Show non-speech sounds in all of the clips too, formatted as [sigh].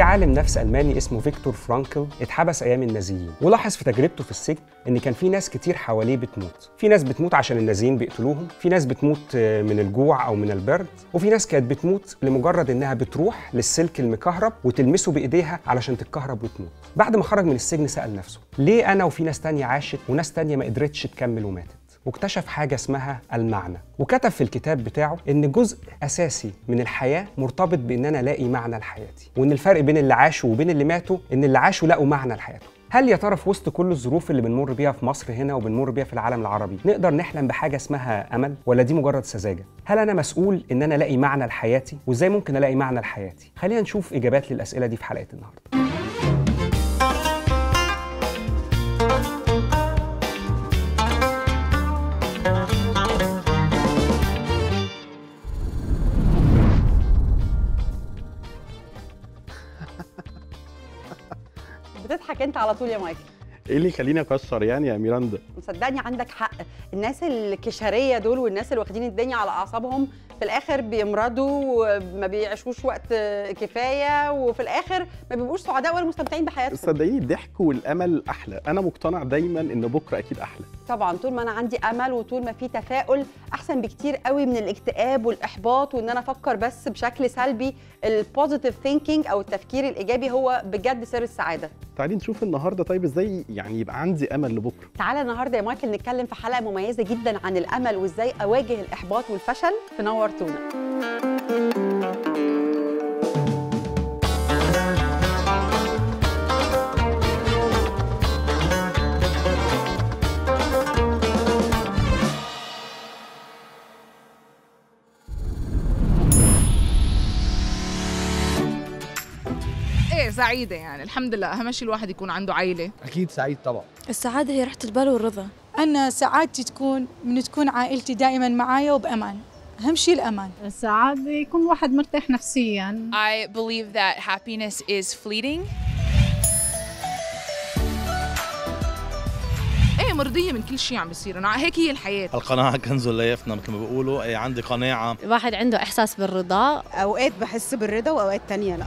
في عالم نفس الماني اسمه فيكتور فرانكل اتحبس ايام النازيين ولاحظ في تجربته في السجن ان كان في ناس كتير حواليه بتموت في ناس بتموت عشان النازيين بيقتلوهم في ناس بتموت آه، من الجوع او من البرد وفي ناس كانت بتموت لمجرد انها بتروح للسلك المكهرب وتلمسه بايديها علشان تتكهرب وتموت بعد ما خرج من السجن سال نفسه ليه انا وفي ناس تانية عاشت وناس تانية ما قدرتش تكمل وماتت واكتشف حاجة اسمها المعنى وكتب في الكتاب بتاعه إن جزء أساسي من الحياة مرتبط بإن أنا ألاقي معنى لحياتي وإن الفرق بين اللي عاشوا وبين اللي ماتوا إن اللي عاشوا لقوا معنى لحياتهم هل يا ترى في وسط كل الظروف اللي بنمر بيها في مصر هنا وبنمر بيها في العالم العربي نقدر نحلم بحاجه اسمها امل ولا دي مجرد سذاجه هل انا مسؤول ان انا الاقي معنى لحياتي وازاي ممكن الاقي معنى لحياتي خلينا نشوف اجابات للاسئله دي في حلقه النهارده بتضحك انت على طول يا مايكل ايه اللي يخليني اكسر يعني يا ميراندا؟ مصدقني عندك حق، الناس الكشريه دول والناس اللي واخدين الدنيا على اعصابهم في الاخر بيمرضوا وما بيعيشوش وقت كفايه وفي الاخر ما بيبقوش سعداء ولا مستمتعين بحياتهم صدقيني الضحك والامل احلى انا مقتنع دايما ان بكره اكيد احلى طبعا طول ما انا عندي امل وطول ما في تفاؤل احسن بكتير قوي من الاكتئاب والاحباط وان انا افكر بس بشكل سلبي البوزيتيف ثينكينج او التفكير الايجابي هو بجد سر السعاده تعالي نشوف النهارده طيب ازاي يعني يبقى عندي امل لبكره تعالى النهارده يا مايكل نتكلم في حلقه مميزه جدا عن الامل وازاي اواجه الاحباط والفشل في نور نورتونا ايه سعيدة يعني الحمد لله أهم شيء الواحد يكون عنده عائلة أكيد سعيد طبعا السعادة هي راحة البال والرضا أنا سعادتي تكون من تكون عائلتي دائما معايا وبأمان اهم شيء الامان السعاده يكون الواحد مرتاح نفسيا I believe that happiness is fleeting ايه مرضيه من كل شيء عم بيصير انا هيك هي الحياه القناعه كنز لا يفنى مثل ما بيقولوا اي عندي قناعه الواحد عنده احساس بالرضا اوقات بحس بالرضا واوقات تانية لا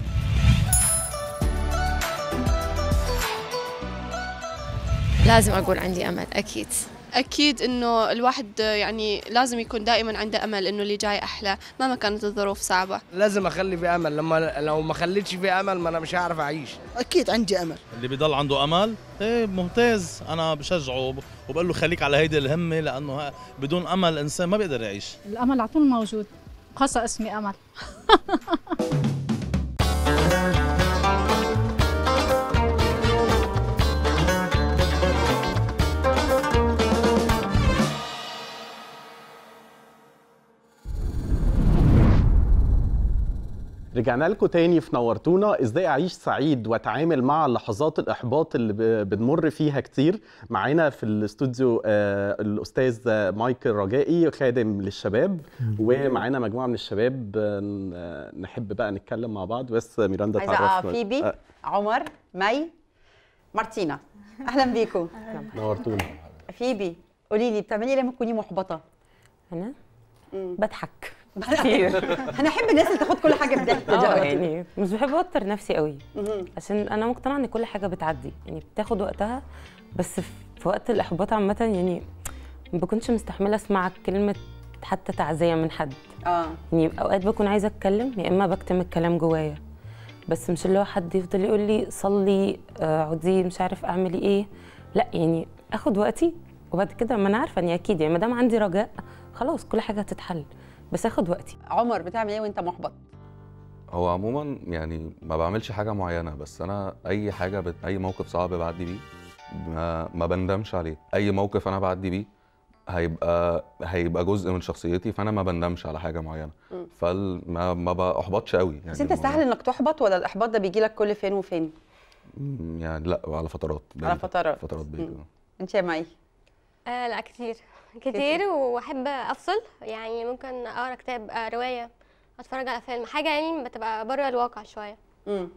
لازم اقول عندي امل اكيد اكيد انه الواحد يعني لازم يكون دائما عنده امل انه اللي جاي احلى مهما كانت الظروف صعبه لازم اخلي في امل لما لو ما خليتش في امل ما انا مش هعرف اعيش اكيد عندي امل اللي بيضل عنده امل ايه ممتاز انا بشجعه وبقول له خليك على هيدي الهمه لانه بدون امل الانسان ما بيقدر يعيش الامل على طول موجود خاصه اسمي امل [laughs] رجعنا لكم تاني في نورتونا ازاي اعيش سعيد واتعامل مع لحظات الاحباط اللي بنمر فيها كتير معانا في الاستوديو آه، الاستاذ مايكل رجائي خادم للشباب ومعانا مجموعه من الشباب آه، نحب بقى نتكلم مع بعض بس ميراندا تعرفنا فيبي آه. عمر مي مارتينا اهلا بيكم [laughs] نورتونا فيبي قولي لي بتعملي إيه لما تكوني محبطه انا بضحك كتير [laughs] انا احب الناس اللي تاخد كل حاجه بضحك اه يعني مش بحب اوتر نفسي قوي عشان انا مقتنعه ان كل حاجه بتعدي يعني بتاخد وقتها بس في وقت الاحباط عامه يعني ما بكونش مستحمله اسمع كلمه حتى تعزيه من حد اه يعني اوقات بكون عايزه اتكلم يا اما بكتم الكلام جوايا بس مش اللي هو حد يفضل يقول لي صلي اقعدي آه، مش عارف اعملي ايه لا يعني اخد وقتي وبعد كده ما انا عارفه اني اكيد يعني ما دام عندي رجاء خلاص كل حاجه هتتحل بس اخد وقتي عمر بتعمل ايه وانت محبط هو عموما يعني ما بعملش حاجه معينه بس انا اي حاجه بت... اي موقف صعب بعدي بيه ما... ما بندمش عليه اي موقف انا بعدي بيه هيبقى هيبقى جزء من شخصيتي فانا ما بندمش على حاجه معينه فما ما باحبطش قوي يعني بس انت سهل انك تحبط ولا الاحباط ده بيجي لك كل فين وفين يعني لا على فترات على فترات فترات بيجي انت يا معي آه لا كتير كتير واحب افصل يعني ممكن اقرا كتاب آه، روايه اتفرج على فيلم حاجه يعني بتبقى بره الواقع شويه امم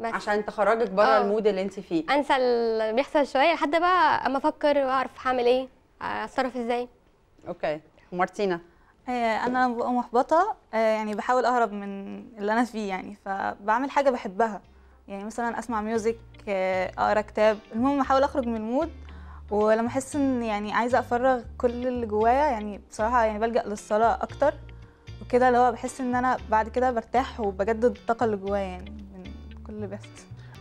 بس عشان تخرجك بره آه. المود اللي انت فيه انسى اللي بيحصل شويه لحد بقى اما افكر واعرف هعمل ايه اتصرف ازاي اوكي مارتينا آه، انا ببقى محبطه يعني بحاول اهرب من اللي انا فيه يعني فبعمل حاجه بحبها يعني مثلا اسمع ميوزك اقرا كتاب المهم احاول اخرج من المود ولما احس ان يعني عايزه افرغ كل اللي جوايا يعني بصراحه يعني بلجا للصلاه اكتر وكده اللي هو بحس ان انا بعد كده برتاح وبجدد الطاقه اللي جوايا يعني من كل اللي بيحصل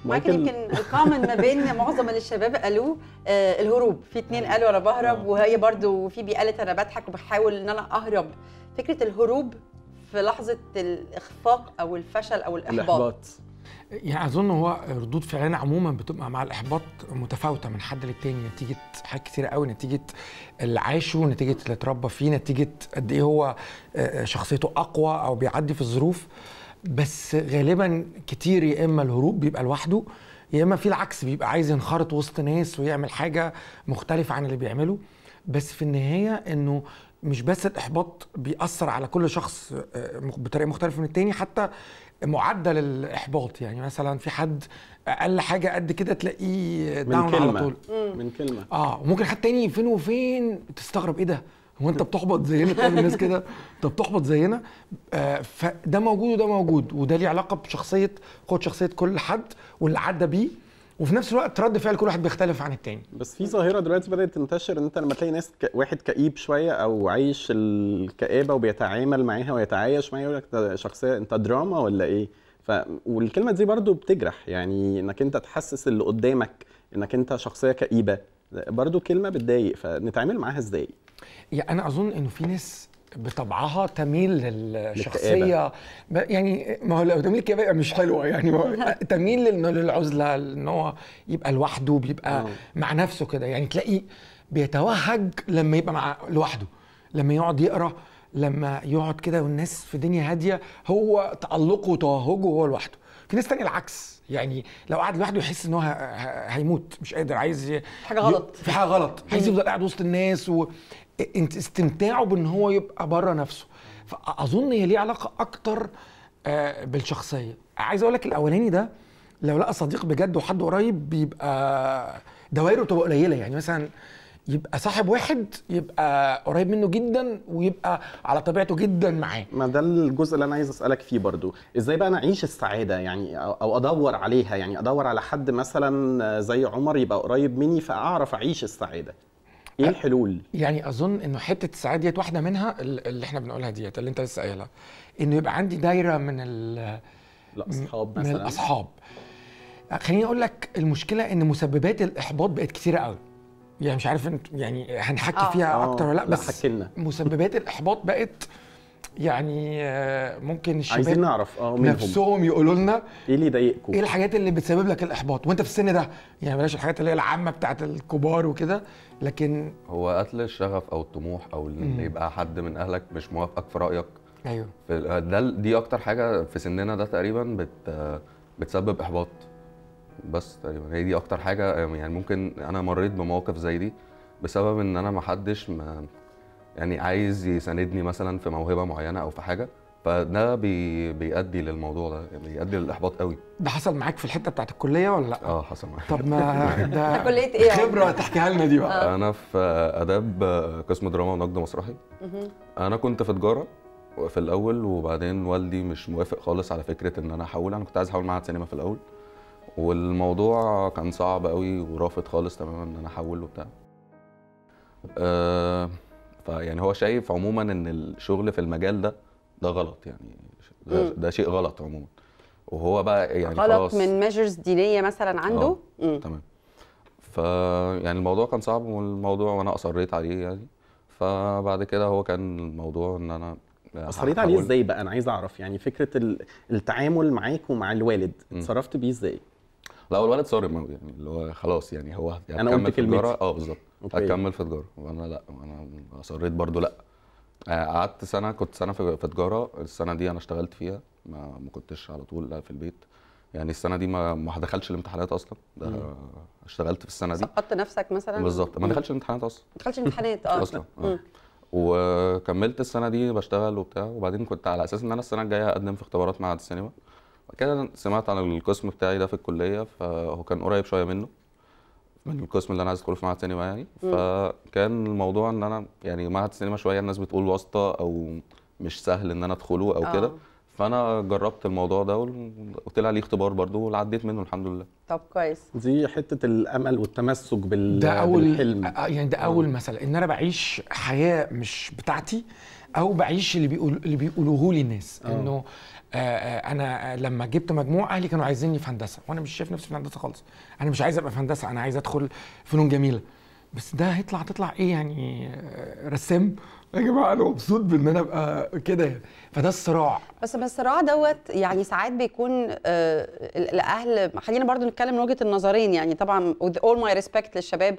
مايكل يمكن الكومن ما بين [laughs] معظم اللي الشباب قالوه آه الهروب في اتنين قالوا انا بهرب آه. وهي برضو في بي قالت انا بضحك وبحاول ان انا اهرب فكره الهروب في لحظه الاخفاق او الفشل او الاحباط, الإحباط. يعني اظن هو ردود فعلنا عموما بتبقى مع الاحباط متفاوته من حد للتاني نتيجه حاجات كتيره قوي نتيجه اللي عاشه نتيجه اللي اتربى فيه نتيجه قد ايه هو آه، آه، شخصيته اقوى او بيعدي في الظروف بس غالبا كتير يا اما الهروب بيبقى لوحده يا اما في العكس بيبقى عايز ينخرط وسط ناس ويعمل حاجه مختلفه عن اللي بيعمله بس في النهايه انه مش بس الاحباط بيأثر على كل شخص آه، بطريقه مختلفه من التاني حتى معدل الاحباط يعني مثلا في حد اقل حاجه قد كده تلاقيه داون على طول من كلمه اه وممكن حد تاني فين وفين تستغرب ايه ده هو انت بتحبط زينا كل الناس كده انت بتحبط زينا آه فده موجود وده موجود وده ليه علاقه بشخصيه قوه شخصيه كل حد واللي عدى بيه وفي نفس الوقت رد فعل كل واحد بيختلف عن التاني بس في ظاهره دلوقتي بدات تنتشر ان انت لما تلاقي ناس ك... واحد كئيب شويه او عايش الكآبه وبيتعامل معاها ويتعايش معاها يقول لك شخصيه انت دراما ولا ايه ف... والكلمه دي برضو بتجرح يعني انك انت تحسس اللي قدامك انك انت شخصيه كئيبه برضو كلمه بتضايق فنتعامل معاها ازاي يعني انا اظن انه في ناس بطبعها تميل للشخصيه يعني ما هو لو تميل كده يبقى مش حلوه يعني [laughs] تميل للعزله ان هو يبقى لوحده بيبقى آه. مع نفسه كده يعني تلاقيه بيتوهج لما يبقى مع لوحده لما يقعد يقرا لما يقعد كده والناس في دنيا هاديه هو تألقه وتوهجه هو لوحده في ناس تانية العكس يعني لو قعد لوحده يحس ان هو هيموت مش قادر عايز حاجه غلط في حاجه غلط عايز يفضل قاعد وسط الناس و... استمتاعه بان هو يبقى بره نفسه فاظن هي ليه علاقه اكتر آه، بالشخصيه عايز اقول لك الاولاني ده لو لقى صديق بجد وحد قريب بيبقى دوائره بتبقى قليله يعني مثلا يبقى صاحب واحد يبقى قريب منه جدا ويبقى على طبيعته جدا معاه ما ده الجزء اللي انا عايز اسالك فيه برضو ازاي بقى انا اعيش السعاده يعني او ادور عليها يعني ادور على حد مثلا زي عمر يبقى قريب مني فاعرف اعيش السعاده ايه الحلول؟ يعني اظن انه حته السعاده ديت واحده منها اللي احنا بنقولها ديت اللي انت لسه قايلها انه يبقى عندي دايره من الاصحاب مثلا من الاصحاب خليني اقول لك المشكله ان مسببات الاحباط بقت كتيره قوي يعني مش عارف انت يعني هنحكي آه. فيها اكتر ولا لا بس حكينا. مسببات الاحباط بقت يعني آه، ممكن الشباب عايزين نعرف اه نفسهم يقولوا لنا ايه اللي يضايقكم؟ ايه الحاجات اللي بتسبب لك الاحباط وانت في السن ده؟ يعني بلاش الحاجات اللي هي العامه بتاعت الكبار وكده لكن هو قتل الشغف او الطموح او ان يبقى حد من اهلك مش موافقك في رايك ايوه آه، ده دي اكتر حاجه في سننا ده تقريبا بت آه، بتسبب احباط بس تقريبا هي دي اكتر حاجه يعني ممكن انا مريت بمواقف زي دي بسبب ان انا ما حدش ما يعني عايز يساندني مثلا في موهبه معينه او في حاجه فده بي... بيؤدي للموضوع ده بيؤدي للاحباط قوي ده حصل معاك في الحته بتاعت الكليه ولا لا اه حصل معايا طب ما [laughs] ده كليه ايه خبره تحكيها لنا دي بقى انا في اداب قسم دراما ونقد مسرحي انا كنت في تجاره في الاول وبعدين والدي مش موافق خالص على فكره ان انا احول انا كنت عايز احول معهد سينما في الاول والموضوع كان صعب قوي ورافض خالص تماما ان انا احول وبتاع أه فيعني هو شايف عموما ان الشغل في المجال ده ده غلط يعني ده, ده شيء غلط عموما وهو بقى يعني غلط خلاص من ميجرز دينيه مثلا عنده آه، تمام ف يعني الموضوع كان صعب والموضوع وانا اصريت عليه يعني فبعد كده هو كان الموضوع ان انا اصريت عليه ازاي بقى انا عايز اعرف يعني فكره التعامل معاك ومع الوالد اتصرفت بيه ازاي لا هو الوالد صارم قوي يعني اللي هو خلاص يعني هو يعني انا قلت كلمتي اه بالظبط أوكي. اكمل في تجاره وانا لا انا اصريت برضو لا آه، قعدت سنه كنت سنه في تجاره السنه دي انا اشتغلت فيها ما, ما كنتش على طول لا في البيت يعني السنه دي ما ما دخلتش الامتحانات اصلا ده اشتغلت في السنه دي سقطت نفسك مثلا بالظبط ما دخلتش الامتحانات اصلا ما دخلتش الامتحانات اه اصلا آه. وكملت السنه دي بشتغل وبتاع وبعدين كنت على اساس ان انا السنه الجايه اقدم في اختبارات معهد السينما وكده كده سمعت عن القسم بتاعي ده في الكليه فهو كان قريب شويه منه من القسم اللي انا عايز ادخله في معهد سينما يعني فكان الموضوع ان انا يعني معهد سينما شويه الناس بتقول واسطه او مش سهل ان انا ادخله او كده آه. فانا جربت الموضوع ده وقلت لها لي اختبار برضو وعديت منه الحمد لله طب كويس دي حته الامل والتمسك بال... ده أول بالحلم آه، يعني ده اول مثلا ان انا بعيش حياه مش بتاعتي او بعيش اللي بيقول اللي بيقولوه لي الناس آه. انه آه، آه، انا لما جبت مجموع اهلي كانوا عايزيني في هندسه وانا مش شايف نفسي في هندسه خالص انا مش عايز ابقى في هندسه انا عايز ادخل فنون جميله بس ده هيطلع تطلع ايه يعني رسام يا جماعه انا مبسوط بان انا ابقى كده فده الصراع بس بس الصراع دوت يعني ساعات بيكون آه الاهل خلينا برضو نتكلم من وجهه النظرين يعني طبعا with all my respect للشباب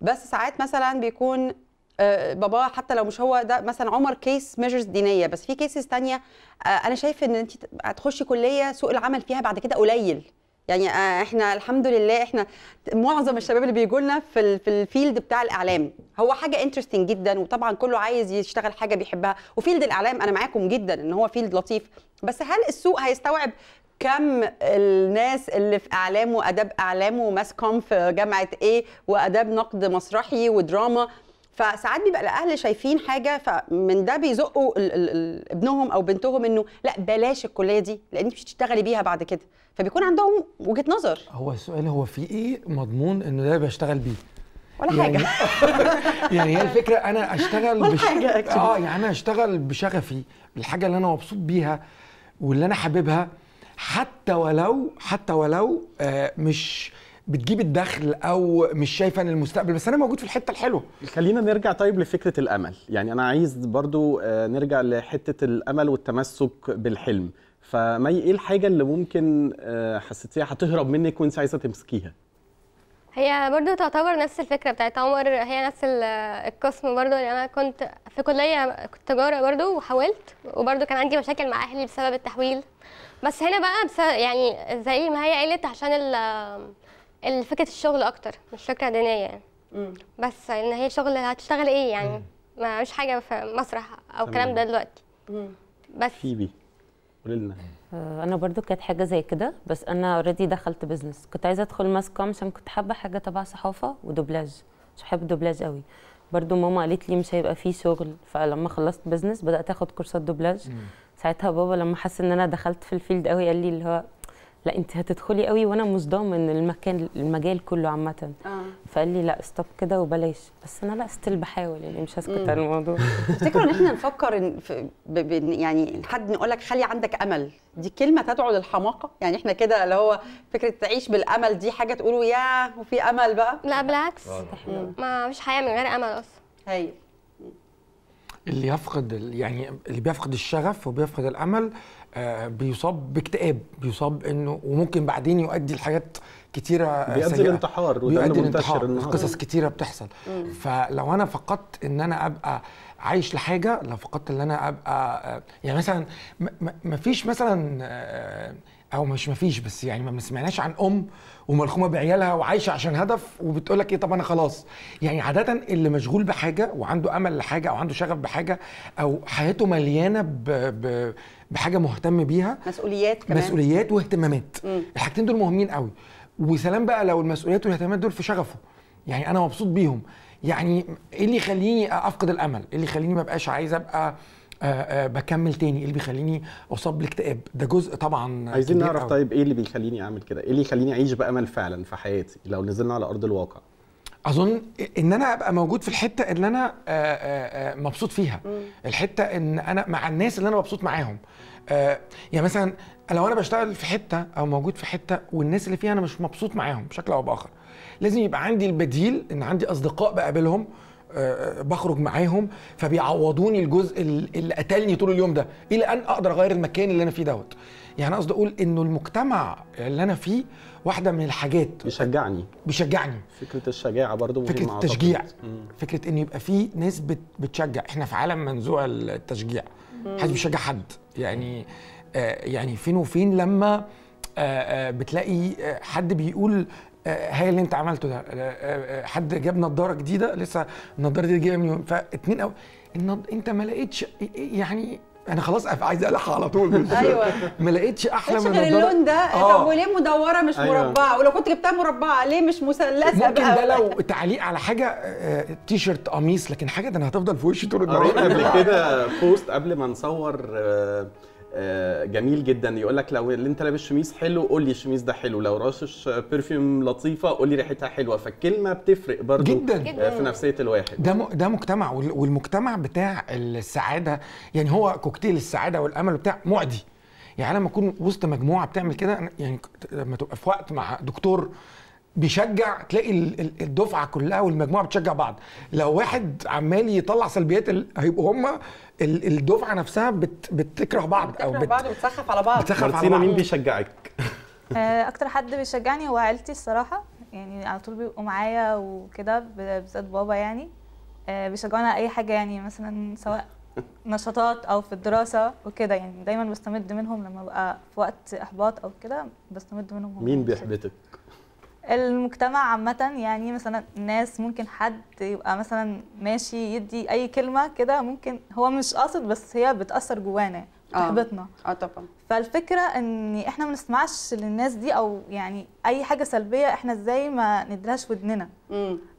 بس ساعات مثلا بيكون آه، باباه حتى لو مش هو ده مثلا عمر كيس ميجرز دينيه بس في كيسز ثانيه آه، انا شايف ان انت هتخشي كليه سوق العمل فيها بعد كده قليل يعني آه، احنا الحمد لله احنا معظم الشباب اللي بيجوا لنا في في الفيلد بتاع الاعلام هو حاجه انترستنج جدا وطبعا كله عايز يشتغل حاجه بيحبها وفيلد الاعلام انا معاكم جدا ان هو فيلد لطيف بس هل السوق هيستوعب كم الناس اللي في اعلام واداب اعلام وماس كوم في جامعه ايه واداب نقد مسرحي ودراما فساعات بيبقى الاهل شايفين حاجه فمن ده بيزقوا ابنهم او بنتهم انه لا بلاش الكليه دي لان انت مش هتشتغلي بيها بعد كده فبيكون عندهم وجهه نظر هو السؤال هو في ايه مضمون انه ده بشتغل بيه ولا يعني حاجه [laughs] يعني هي الفكره انا اشتغل ولا بش... حاجه اه يعني انا اشتغل بشغفي بالحاجه اللي انا مبسوط بيها واللي انا حاببها حتى ولو حتى ولو آه مش بتجيب الدخل او مش شايفه ان المستقبل بس انا موجود في الحته الحلوه خلينا نرجع طيب لفكره الامل يعني انا عايز برضو آه، نرجع لحته الامل والتمسك بالحلم فمي ايه الحاجه اللي ممكن آه، حسيتيها هتهرب منك وانت عايزه تمسكيها هي برضو تعتبر نفس الفكرة بتاعت عمر هي نفس القسم برضو اللي يعني أنا كنت في كلية كنت تجارة برضو وحاولت وبرضو كان عندي مشاكل مع أهلي بسبب التحويل بس هنا بقى بس يعني زي ما هي قالت عشان فكره الشغل اكتر مش فكره دينيه يعني مم. بس ان هي شغل هتشتغل ايه يعني ما فيش حاجه في مسرح او الكلام ده دلوقتي مم. بس فيبي قولي لنا آه، انا برضو كانت حاجه زي كده بس انا اوريدي دخلت بزنس كنت عايزه ادخل ماس كوم عشان كنت حابه حاجه تبع صحافه ودوبلاج مش بحب الدوبلاج قوي برضو ماما قالت لي مش هيبقى فيه شغل فلما خلصت بزنس بدات اخد كورسات دوبلاج ساعتها بابا لما حس ان انا دخلت في الفيلد قوي قال لي اللي هو لا انت هتدخلي قوي وانا مصدوم ضامن المكان المجال كله عامه آه. فقال لي لا ستوب كده وبلاش بس انا لا ستيل بحاول يعني مش هسكت على الموضوع [laughs] تفتكروا ان احنا نفكر إن يعني حد نقول لك خلي عندك امل دي كلمه تدعو للحماقه يعني احنا كده اللي هو فكره تعيش بالامل دي حاجه تقولوا يا وفي امل بقى لا بالعكس ما فيش حياه من غير امل اصلا هي اللي يفقد يعني اللي بيفقد الشغف وبيفقد الامل آه، بيصاب باكتئاب بيصاب انه وممكن بعدين يؤدي لحاجات كتيره بيؤدي الانتحار بيؤدي الانتحار قصص كتيره بتحصل مم. فلو انا فقدت ان انا ابقى عايش لحاجه لو فقدت ان انا ابقى آه، يعني مثلا مفيش مثلا آه، او مش مفيش بس يعني ما سمعناش عن ام وملخومه بعيالها وعايشه عشان هدف وبتقول لك ايه طب انا خلاص يعني عاده اللي مشغول بحاجه وعنده امل لحاجه او عنده شغف بحاجه او حياته مليانه ب... ب... بحاجه مهتم بيها مسؤوليات كمان مسؤوليات واهتمامات مم. الحاجتين دول مهمين قوي وسلام بقى لو المسؤوليات والاهتمامات دول في شغفه يعني انا مبسوط بيهم يعني ايه اللي يخليني افقد الامل ايه اللي يخليني ما بقاش عايز ابقى آه، آه، بكمل تاني ايه اللي بيخليني اصاب بالاكتئاب ده جزء طبعا عايزين نعرف طيب ايه اللي بيخليني اعمل كده ايه اللي يخليني اعيش بامل فعلا في حياتي لو نزلنا على ارض الواقع اظن ان انا ابقى موجود في الحته اللي انا آه، مبسوط فيها الحته ان انا مع الناس اللي انا مبسوط معاهم يعني مثلا لو انا بشتغل في حته او موجود في حته والناس اللي فيها انا مش مبسوط معاهم بشكل او باخر لازم يبقى عندي البديل ان عندي اصدقاء بقابلهم بخرج معاهم فبيعوضوني الجزء اللي قتلني طول اليوم ده الى ان اقدر اغير المكان اللي انا فيه دوت يعني قصدي اقول انه المجتمع اللي انا فيه واحده من الحاجات بيشجعني بيشجعني فكره الشجاعه برضو فكره التشجيع فكره ان يبقى في ناس بتشجع احنا في عالم منزوع التشجيع حد بيشجع حد يعني آه يعني فين وفين لما آه آه بتلاقي آه، حد بيقول هاي آه، اللي انت عملته ده آه، آه، حد جاب نضاره جديده لسه النضاره دي جايه من يوم فاتنين او النض... انت ما لقيتش يعني انا خلاص عايز الح على طول [laughs] ايوه ما لقيتش احلى من النضاره اللون ده آه. طب وليه مدوره مش أيوة. مربعه ولو كنت جبتها مربعه ليه مش مثلثه ممكن بقى ده لو تعليق على حاجه تي شيرت قميص لكن حاجه ده انا هتفضل في وشي طول النهار قبل كده بوست قبل ما نصور آه آه، جميل جدا يقول لك لو اللي انت لابس شميس حلو قول لي الشميس ده حلو لو رشش برفيوم لطيفه قول لي ريحتها حلوه فالكلمه بتفرق برضو جدا آه، في نفسيه الواحد ده ده مجتمع والمجتمع بتاع السعاده يعني هو كوكتيل السعاده والامل بتاع معدي يعني لما اكون وسط مجموعه بتعمل كده يعني لما تبقى في وقت مع دكتور بيشجع تلاقي الدفعه كلها والمجموعه بتشجع بعض لو واحد عمال يطلع سلبيات هيبقوا هم الدفعه نفسها بت بتكره بعض او بت بعض بتسخف على بعض بتسخف على بعض مين بيشجعك [laughs] آه، اكتر حد بيشجعني هو عيلتي الصراحه يعني على طول بيبقوا معايا وكده بالذات بابا يعني آه، بيشجعونا على اي حاجه يعني مثلا سواء نشاطات او في الدراسه وكده يعني دايما بستمد منهم لما ببقى في وقت احباط او كده بستمد منهم مين بيحبطك المجتمع عامة يعني مثلا الناس ممكن حد يبقى مثلا ماشي يدي أي كلمة كده ممكن هو مش قاصد بس هي بتأثر جوانا آه. تحبطنا اه طبعا فالفكره ان احنا ما نسمعش للناس دي او يعني اي حاجه سلبيه احنا ازاي ما ندلهاش ودننا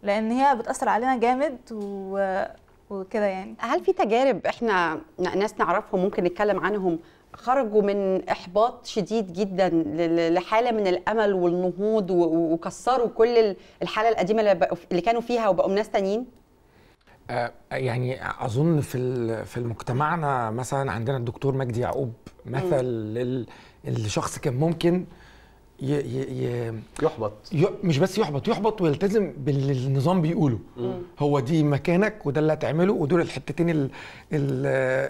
لان هي بتاثر علينا جامد و... وكده يعني هل في تجارب احنا ناس نعرفهم ممكن نتكلم عنهم خرجوا من احباط شديد جدا لحاله من الامل والنهوض وكسروا كل الحاله القديمه اللي كانوا فيها وبقوا ناس تانيين آه، يعني اظن في في مجتمعنا مثلا عندنا الدكتور مجدي يعقوب مثل للشخص كان ممكن ي... ي... يحبط ي... مش بس يحبط يحبط ويلتزم باللي النظام بيقوله مم. هو دي مكانك وده اللي هتعمله ودول الحتتين ال... ال...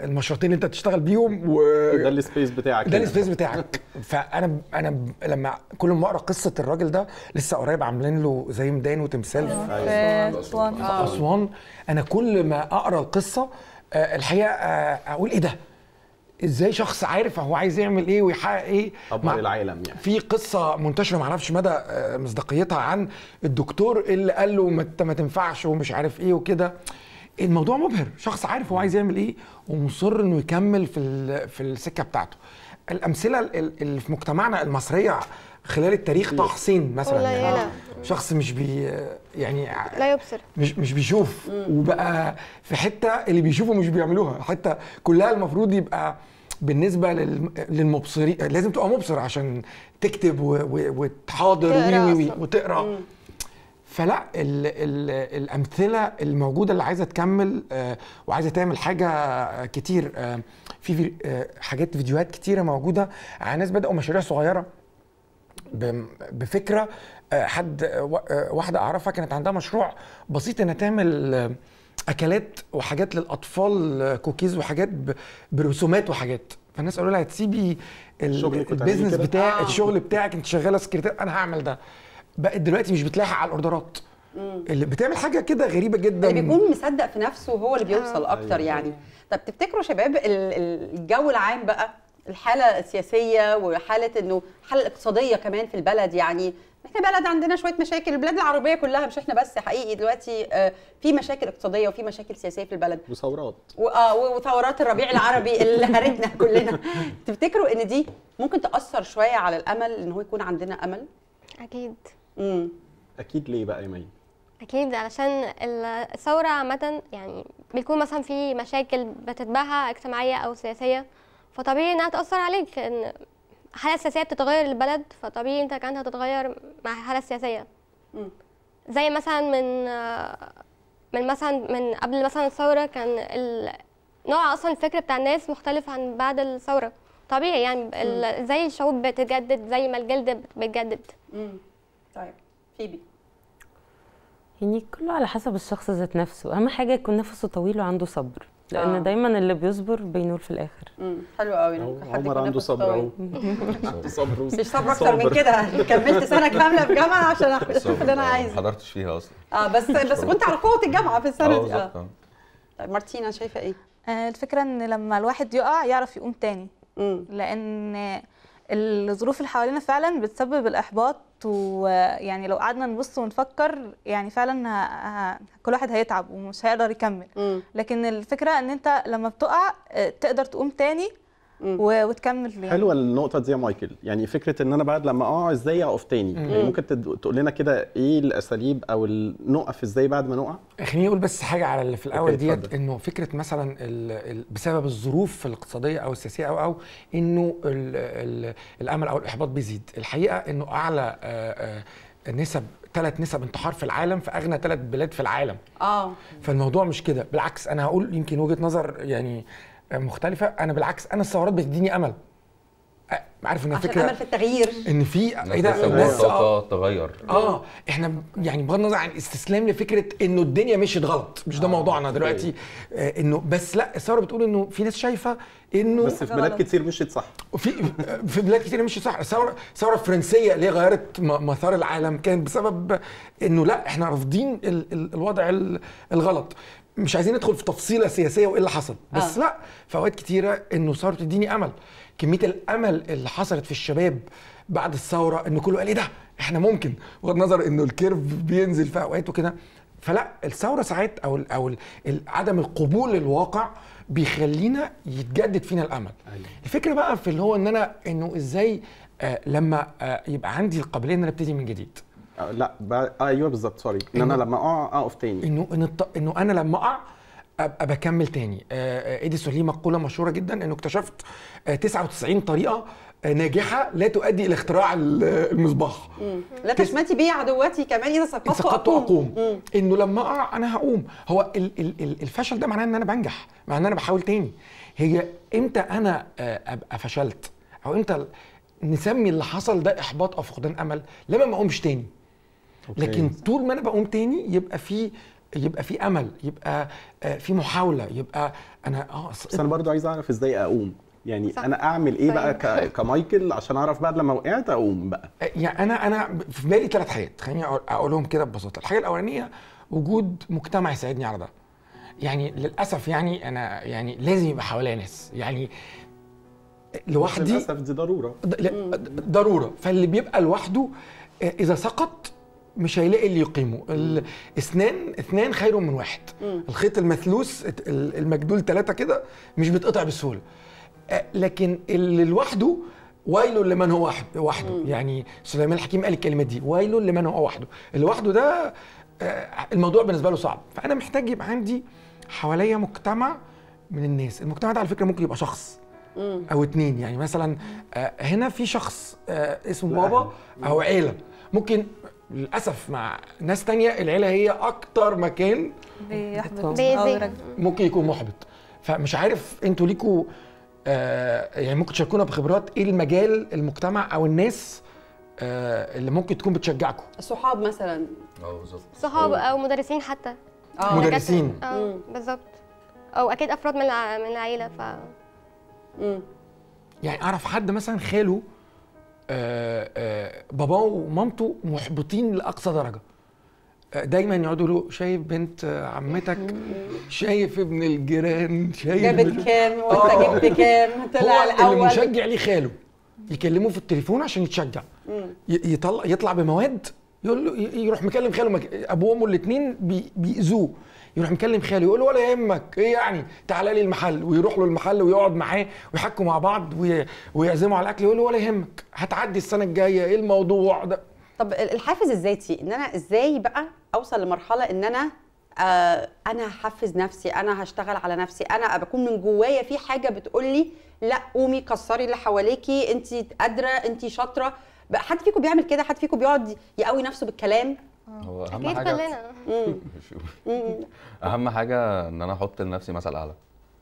المشرطين اللي انت تشتغل بيهم و... ده السبيس بتاعك ده السبيس بتاعك [laughs] فانا انا لما كل ما اقرا قصه الراجل ده لسه قريب عاملين له زي ميدان وتمثال في أيوة. أيوة. اسوان انا كل ما اقرا القصه آه، الحقيقه آه، اقول ايه ده ازاي شخص عارف هو عايز يعمل ايه ويحقق ايه مع العالم يعني في قصه منتشره ما اعرفش مدى آه، مصداقيتها عن الدكتور اللي قال له ما تنفعش ومش عارف ايه وكده الموضوع مبهر شخص عارف هو عايز يعمل ايه ومصر انه يكمل في في السكه بتاعته الامثله اللي في مجتمعنا المصريه خلال التاريخ طه حسين مثلا يعني شخص مش بي يعني لا يبصر مش مش بيشوف مم. وبقى في حته اللي بيشوفوا مش بيعملوها حته كلها المفروض يبقى بالنسبه للمبصرين لازم تبقى مبصر عشان تكتب وتحاضر وتقرا, وتقرأ. مم. فلا الـ الـ الامثله الموجوده اللي عايزه تكمل آه، وعايزه تعمل حاجه كتير آه، في, في آه، حاجات فيديوهات كتيره موجوده على ناس بداوا مشاريع صغيره بفكره حد واحده اعرفها كانت عندها مشروع بسيط انها تعمل آه، اكلات وحاجات للاطفال كوكيز آه، وحاجات برسومات وحاجات فالناس قالوا لها هتسيبي البيزنس بتاع آه. الشغل بتاعك انت شغاله سكرتير انا هعمل ده بقت دلوقتي مش بتلاحق على الاوردرات اللي بتعمل حاجه كده غريبه جدا اللي بيكون مصدق في نفسه وهو اللي بيوصل آه. اكتر أيوة. يعني طب تفتكروا شباب الجو العام بقى الحاله السياسيه وحاله انه الحاله الاقتصاديه كمان في البلد يعني احنا بلد عندنا شويه مشاكل البلاد العربيه كلها مش احنا بس حقيقي دلوقتي آه، في مشاكل اقتصاديه وفي مشاكل سياسيه في البلد وثورات اه وثورات الربيع العربي اللي هرتنا [laughs] كلنا تفتكروا ان دي ممكن تاثر شويه على الامل ان هو يكون عندنا امل اكيد امم اكيد ليه بقى يا مي اكيد علشان الثوره عامه يعني بيكون مثلا في مشاكل بتتبعها اجتماعيه او سياسيه فطبيعي انها تاثر عليك إن الحاله السياسيه بتتغير البلد فطبيعي انت كانت هتتغير مع الحاله السياسيه زي مثلا من من مثلا من قبل مثلا الثوره كان نوع اصلا الفكر بتاع الناس مختلف عن بعد الثوره طبيعي يعني زي الشعوب بتتجدد زي ما الجلد بتجدد طيب فيبي يعني كله على حسب الشخص ذات نفسه اهم حاجه يكون نفسه طويل وعنده صبر لان آه. دايما اللي بيصبر بينول في الاخر امم حلو قوي عمر عنده صبر اهو [laughs] صبر مش صبر اكتر من كده كملت سنه كامله في جامعه عشان اشوف اللي انا آه، عايزه ما حضرتش فيها اصلا اه بس بس كنت على قوه الجامعه في السنه آه، دي اه طيب، مارتينا شايفه ايه آه، الفكره ان لما الواحد يقع يعرف يقوم تاني لان الظروف اللي حوالينا فعلا بتسبب الاحباط ويعني لو قعدنا نبص ونفكر يعني فعلا ه... ه... كل واحد هيتعب ومش هيقدر يكمل م. لكن الفكره ان انت لما بتقع آه، تقدر تقوم تاني وتكمل يعني. حلوه النقطه دي يا مايكل يعني فكره ان انا بعد لما اقع ازاي اقف تاني مم. يعني ممكن تقول لنا كده ايه الاساليب او نقف ازاي بعد ما نقع خليني اقول بس حاجه على اللي في الاول ديت انه فكره مثلا بسبب الظروف الاقتصاديه او السياسيه او او انه الامل او الاحباط بيزيد الحقيقه انه اعلى آه، آه، نسب ثلاث نسب انتحار في العالم في اغنى ثلاث بلاد في العالم اه فالموضوع مش كده بالعكس انا هقول يمكن وجهه نظر يعني مختلفه انا بالعكس انا الثورات بتديني امل عارف ان الفكره امل في التغيير ان في ايه ده الناس اه تغير اه احنا يعني بغض النظر عن الاستسلام لفكره انه الدنيا مشيت غلط مش ده آه. موضوعنا دلوقتي آه انه بس لا الثوره بتقول انه في ناس شايفه انه بس في بلاد كتير مشيت صح في في بلاد كتير مشيت صح الثوره الثوره الفرنسيه اللي هي غيرت مسار العالم كانت بسبب انه لا احنا رافضين الوضع الغلط مش عايزين ندخل في تفصيله سياسيه وايه اللي حصل بس آه. لا في اوقات كتيره صارت بتديني امل كميه الامل اللي حصلت في الشباب بعد الثوره ان كله قال ايه ده احنا ممكن بغض النظر انه الكيرف بينزل في اوقات وكده فلا الثوره ساعات او الـ او الـ عدم القبول للواقع بيخلينا يتجدد فينا الامل أيوة. الفكره بقى في اللي هو ان انا انه ازاي آه لما آه يبقى عندي القابليه ان انا ابتدي من جديد لا آه، ايوه بالظبط سوري ان انا لما اقع اقف تاني انه ان انه انا لما اقع ابقى بكمل تاني آه، آه، اديسون ليه مقوله مشهوره جدا انه اكتشفت 99 طريقه ناجحه لا تؤدي الى اختراع المصباح لا تشمتي بي عدوتي كمان اذا سقطت سقطت اقوم أقوم. انه لما اقع انا هقوم هو ال ال ال الفشل ده معناه ان انا بنجح معناه ان انا بحاول تاني هي امتى انا ابقى فشلت او امتى نسمي اللي حصل ده احباط او فقدان امل لما ما اقومش تاني لكن طول ما انا بقوم تاني يبقى في يبقى في امل يبقى آه، في محاوله يبقى انا اه بس انا برضو عايز اعرف ازاي اقوم يعني صح. انا اعمل ايه بقى طيب. ك... كمايكل عشان اعرف بعد لما وقعت اقوم بقى آه، يعني انا انا في بالي ثلاث حاجات خليني اقولهم كده ببساطه الحاجه الاولانيه وجود مجتمع يساعدني على ده يعني للاسف يعني انا يعني لازم يبقى حواليا ناس يعني لوحدي للاسف دي ضروره ضروره فاللي بيبقى لوحده آه، اذا سقط مش هيلاقي اللي يقيمه الاثنان اثنان خير من واحد مم. الخيط المثلوث المجدول ثلاثه كده مش بيتقطع بسهوله لكن اللي لوحده ويل لمن هو وحده مم. يعني سليمان الحكيم قال الكلمه دي ويل لمن هو وحده اللي لوحده ده الموضوع بالنسبه له صعب فانا محتاج يبقى عندي حواليا مجتمع من الناس المجتمع ده على فكره ممكن يبقى شخص مم. او اتنين يعني مثلا هنا في شخص اسمه بابا او عيله ممكن للاسف مع ناس تانية العيله هي اكتر مكان بيحبط ممكن يكون محبط فمش عارف انتوا ليكوا آه يعني ممكن تشاركونا بخبرات ايه المجال المجتمع او الناس آه اللي ممكن تكون بتشجعكم صحاب مثلا اه بالظبط صحاب او مدرسين حتى اه مدرسين اه بالظبط او اكيد افراد من من العيله ف مم. يعني اعرف حد مثلا خاله آه، آه، باباه ومامته محبطين لاقصى درجه آه، دايما يقعدوا له شايف بنت عمتك [laughs] شايف ابن الجيران شايف جابت كام وانت جبت كام طلع الاول اللي مشجع ليه خاله يكلمه في التليفون عشان يتشجع يطلع يطلع بمواد يقول له يروح مكلم خاله مك... ابوه وامه الاثنين بي... بيأذوه يروح مكلم خاله يقول له ولا يهمك ايه يعني تعالى لي المحل ويروح له المحل ويقعد معاه ويحكوا مع بعض وي... ويعزموا على الاكل يقول له ولا يهمك هتعدي السنه الجايه ايه الموضوع ده طب الحافز الذاتي ان انا ازاي بقى اوصل لمرحله ان انا آه انا هحفز نفسي انا هشتغل على نفسي انا بكون من جوايا في حاجه بتقول لي لا قومي كسري اللي حواليكي انت قادره انت شاطره حد فيكم بيعمل كده حد فيكم بيقعد يقوي نفسه بالكلام اه. هو اهم حاجه [laughs] [laughs] اهم حاجه ان انا احط لنفسي مثل اعلى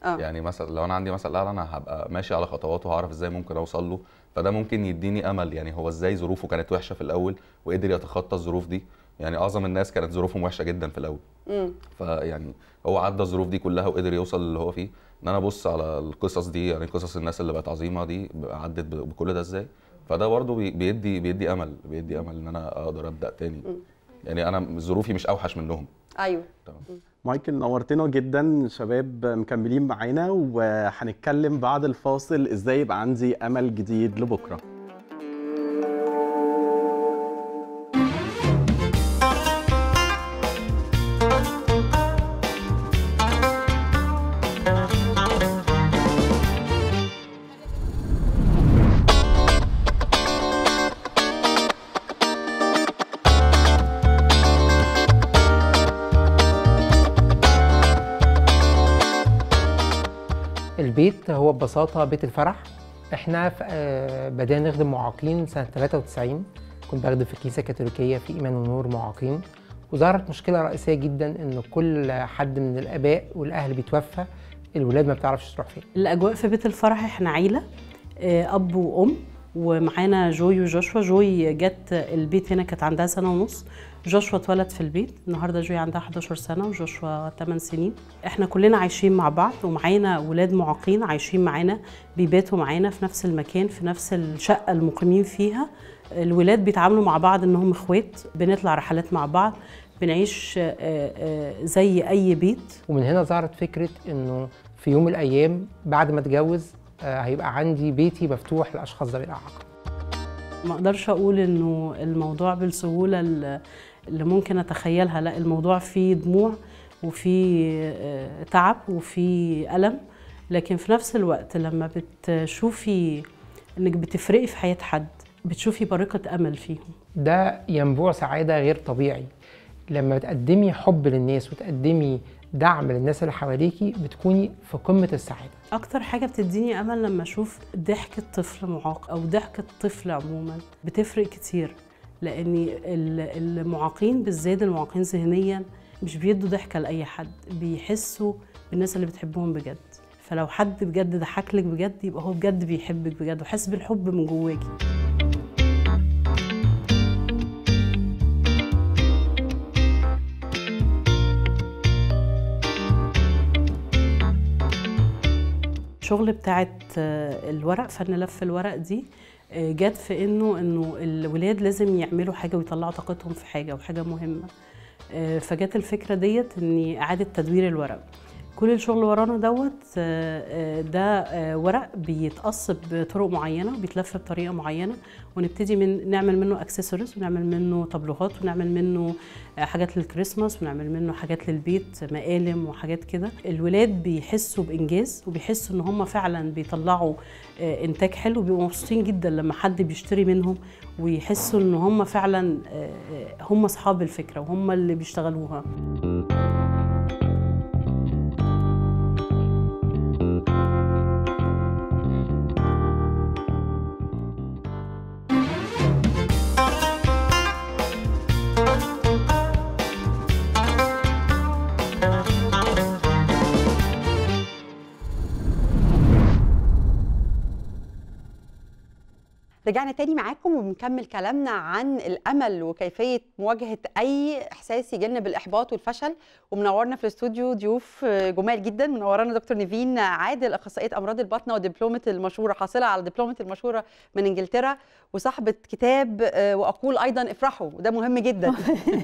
أوه. يعني مثلا لو انا عندي مثل اعلى انا هبقى ماشي على خطواته وهعرف ازاي ممكن اوصل له فده ممكن يديني امل يعني هو ازاي ظروفه كانت وحشه في الاول وقدر يتخطى الظروف دي يعني اعظم الناس كانت ظروفهم وحشه جدا في الاول فيعني هو عدى الظروف دي كلها وقدر يوصل اللي هو فيه ان انا ابص على القصص دي يعني قصص الناس اللي بقت عظيمه دي عدت بكل ده ازاي فده برضه بيدي بيدي امل بيدي امل ان انا اقدر ابدا تاني يعني انا ظروفي مش اوحش منهم ايوه تمام مايكل نورتنا جدا شباب مكملين معانا وهنتكلم بعد الفاصل ازاي يبقى عندي امل جديد لبكره هو ببساطه بيت الفرح احنا آه، بدأنا نخدم معاقين سنة 93 كنت بخدم في الكنيسة الكاثوليكية في إيمان ونور معاقين وظهرت مشكلة رئيسية جدا إن كل حد من الآباء والأهل بيتوفى الولاد ما بتعرفش تروح فين الأجواء في بيت الفرح إحنا عيلة آه، أب وأم ومعانا جوي وجوشوا جوي جت البيت هنا كانت عندها سنه ونص جوشوا اتولد في البيت النهارده جوي عندها 11 سنه وجوشوا 8 سنين احنا كلنا عايشين مع بعض ومعانا ولاد معاقين عايشين معانا بيباتوا معانا في نفس المكان في نفس الشقه المقيمين فيها الولاد بيتعاملوا مع بعض انهم اخوات بنطلع رحلات مع بعض بنعيش آه، آه، زي اي بيت ومن هنا ظهرت فكره انه في يوم من الايام بعد ما اتجوز آه، هيبقى عندي بيتي مفتوح لاشخاص ذوي الاعاقه ما اقدرش اقول انه الموضوع بالسهوله اللي ممكن اتخيلها لا الموضوع فيه دموع وفيه آه، تعب وفيه الم لكن في نفس الوقت لما بتشوفي انك بتفرقي في حياه حد بتشوفي بريقه امل فيهم ده ينبوع سعاده غير طبيعي لما بتقدمي حب للناس وتقدمي دعم للناس اللي حواليكي بتكوني في قمه السعاده اكتر حاجه بتديني امل لما اشوف ضحكه طفل معاق او ضحكه طفل عموما بتفرق كتير لان المعاقين بالذات المعاقين ذهنيا مش بيدوا ضحكه لاي حد بيحسوا بالناس اللي بتحبهم بجد فلو حد بجد ضحكلك بجد يبقى هو بجد بيحبك بجد وحس بالحب من جواكي الشغل بتاعت آه، الورق فن لف الورق دي آه، جت في انه انه الولاد لازم يعملوا حاجه ويطلعوا طاقتهم في حاجه وحاجه مهمه آه، فجت الفكره ديت اني اعاده تدوير الورق كل الشغل ورانا دوت آه، آه، ده آه، ورق بيتقص بطرق معينه بيتلف بطريقه معينه ونبتدي من نعمل منه اكسسوارز ونعمل منه طبلوهات ونعمل منه حاجات للكريسماس ونعمل منه حاجات للبيت مقالم وحاجات كده الولاد بيحسوا بانجاز وبيحسوا ان هم فعلا بيطلعوا انتاج حلو بيبقوا مبسوطين جدا لما حد بيشتري منهم ويحسوا ان هم فعلا هم اصحاب الفكره وهم اللي بيشتغلوها رجعنا تاني معاكم وبنكمل كلامنا عن الامل وكيفيه مواجهه اي احساس يجي لنا بالاحباط والفشل ومنورنا في الاستوديو ضيوف جمال جدا منورنا دكتور نيفين عادل اخصائيه امراض البطنه ودبلومه المشهوره حاصله على دبلومه المشهوره من انجلترا وصاحبه كتاب آه، واقول ايضا افرحوا وده مهم جدا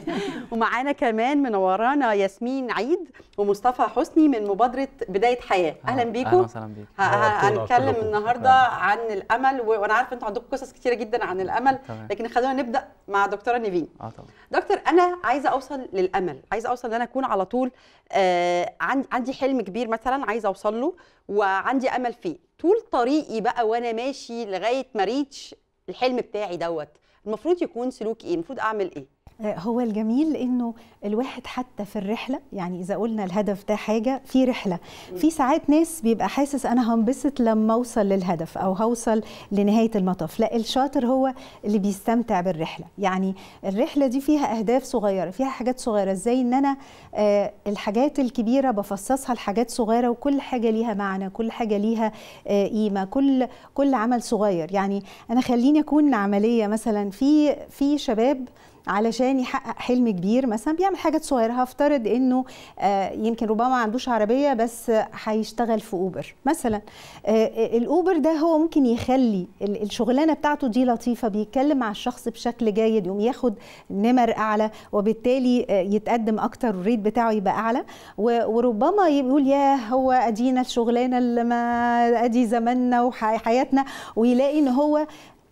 [laughs] ومعانا كمان منورانا ياسمين عيد ومصطفى حسني من مبادره بدايه حياه اهلا بيكم اهلا وسهلا بيكم هنتكلم النهارده عن الامل وانا عارفه انتوا عندكم قصص كتيره جدا عن الامل طبعا. لكن خلونا نبدا مع دكتوره نيفين اه طبعا دكتور انا عايزه اوصل للامل عايزه اوصل ان انا اكون على طول آه عندي حلم كبير مثلا عايزه اوصل له وعندي امل فيه طول طريقي بقى وانا ماشي لغايه ما ريتش الحلم بتاعي دوت المفروض يكون سلوك ايه المفروض اعمل ايه آه، هو الجميل انه الواحد حتى في الرحله يعني اذا قلنا الهدف ده حاجه في رحله في ساعات ناس بيبقى حاسس انا هنبسط لما اوصل للهدف او هوصل لنهايه المطاف لا الشاطر هو اللي بيستمتع بالرحله يعني الرحله دي فيها اهداف صغيره فيها حاجات صغيره ازاي ان انا آه، الحاجات الكبيره بفصصها لحاجات صغيره وكل حاجه ليها معنى كل حاجه ليها آه، قيمه كل كل عمل صغير يعني انا خليني اكون عمليه مثلا في في شباب علشان يحقق حلم كبير مثلا بيعمل حاجات صغيره هفترض انه آه، يمكن ربما ما عندوش عربيه بس هيشتغل في اوبر مثلا آه، آه، الاوبر ده هو ممكن يخلي الشغلانه بتاعته دي لطيفه بيتكلم مع الشخص بشكل جيد يقوم ياخد نمر اعلى وبالتالي يتقدم اكتر الريت بتاعه يبقى اعلى وربما يقول يا هو ادينا الشغلانه اللي ما ادي زماننا وحياتنا ويلاقي ان هو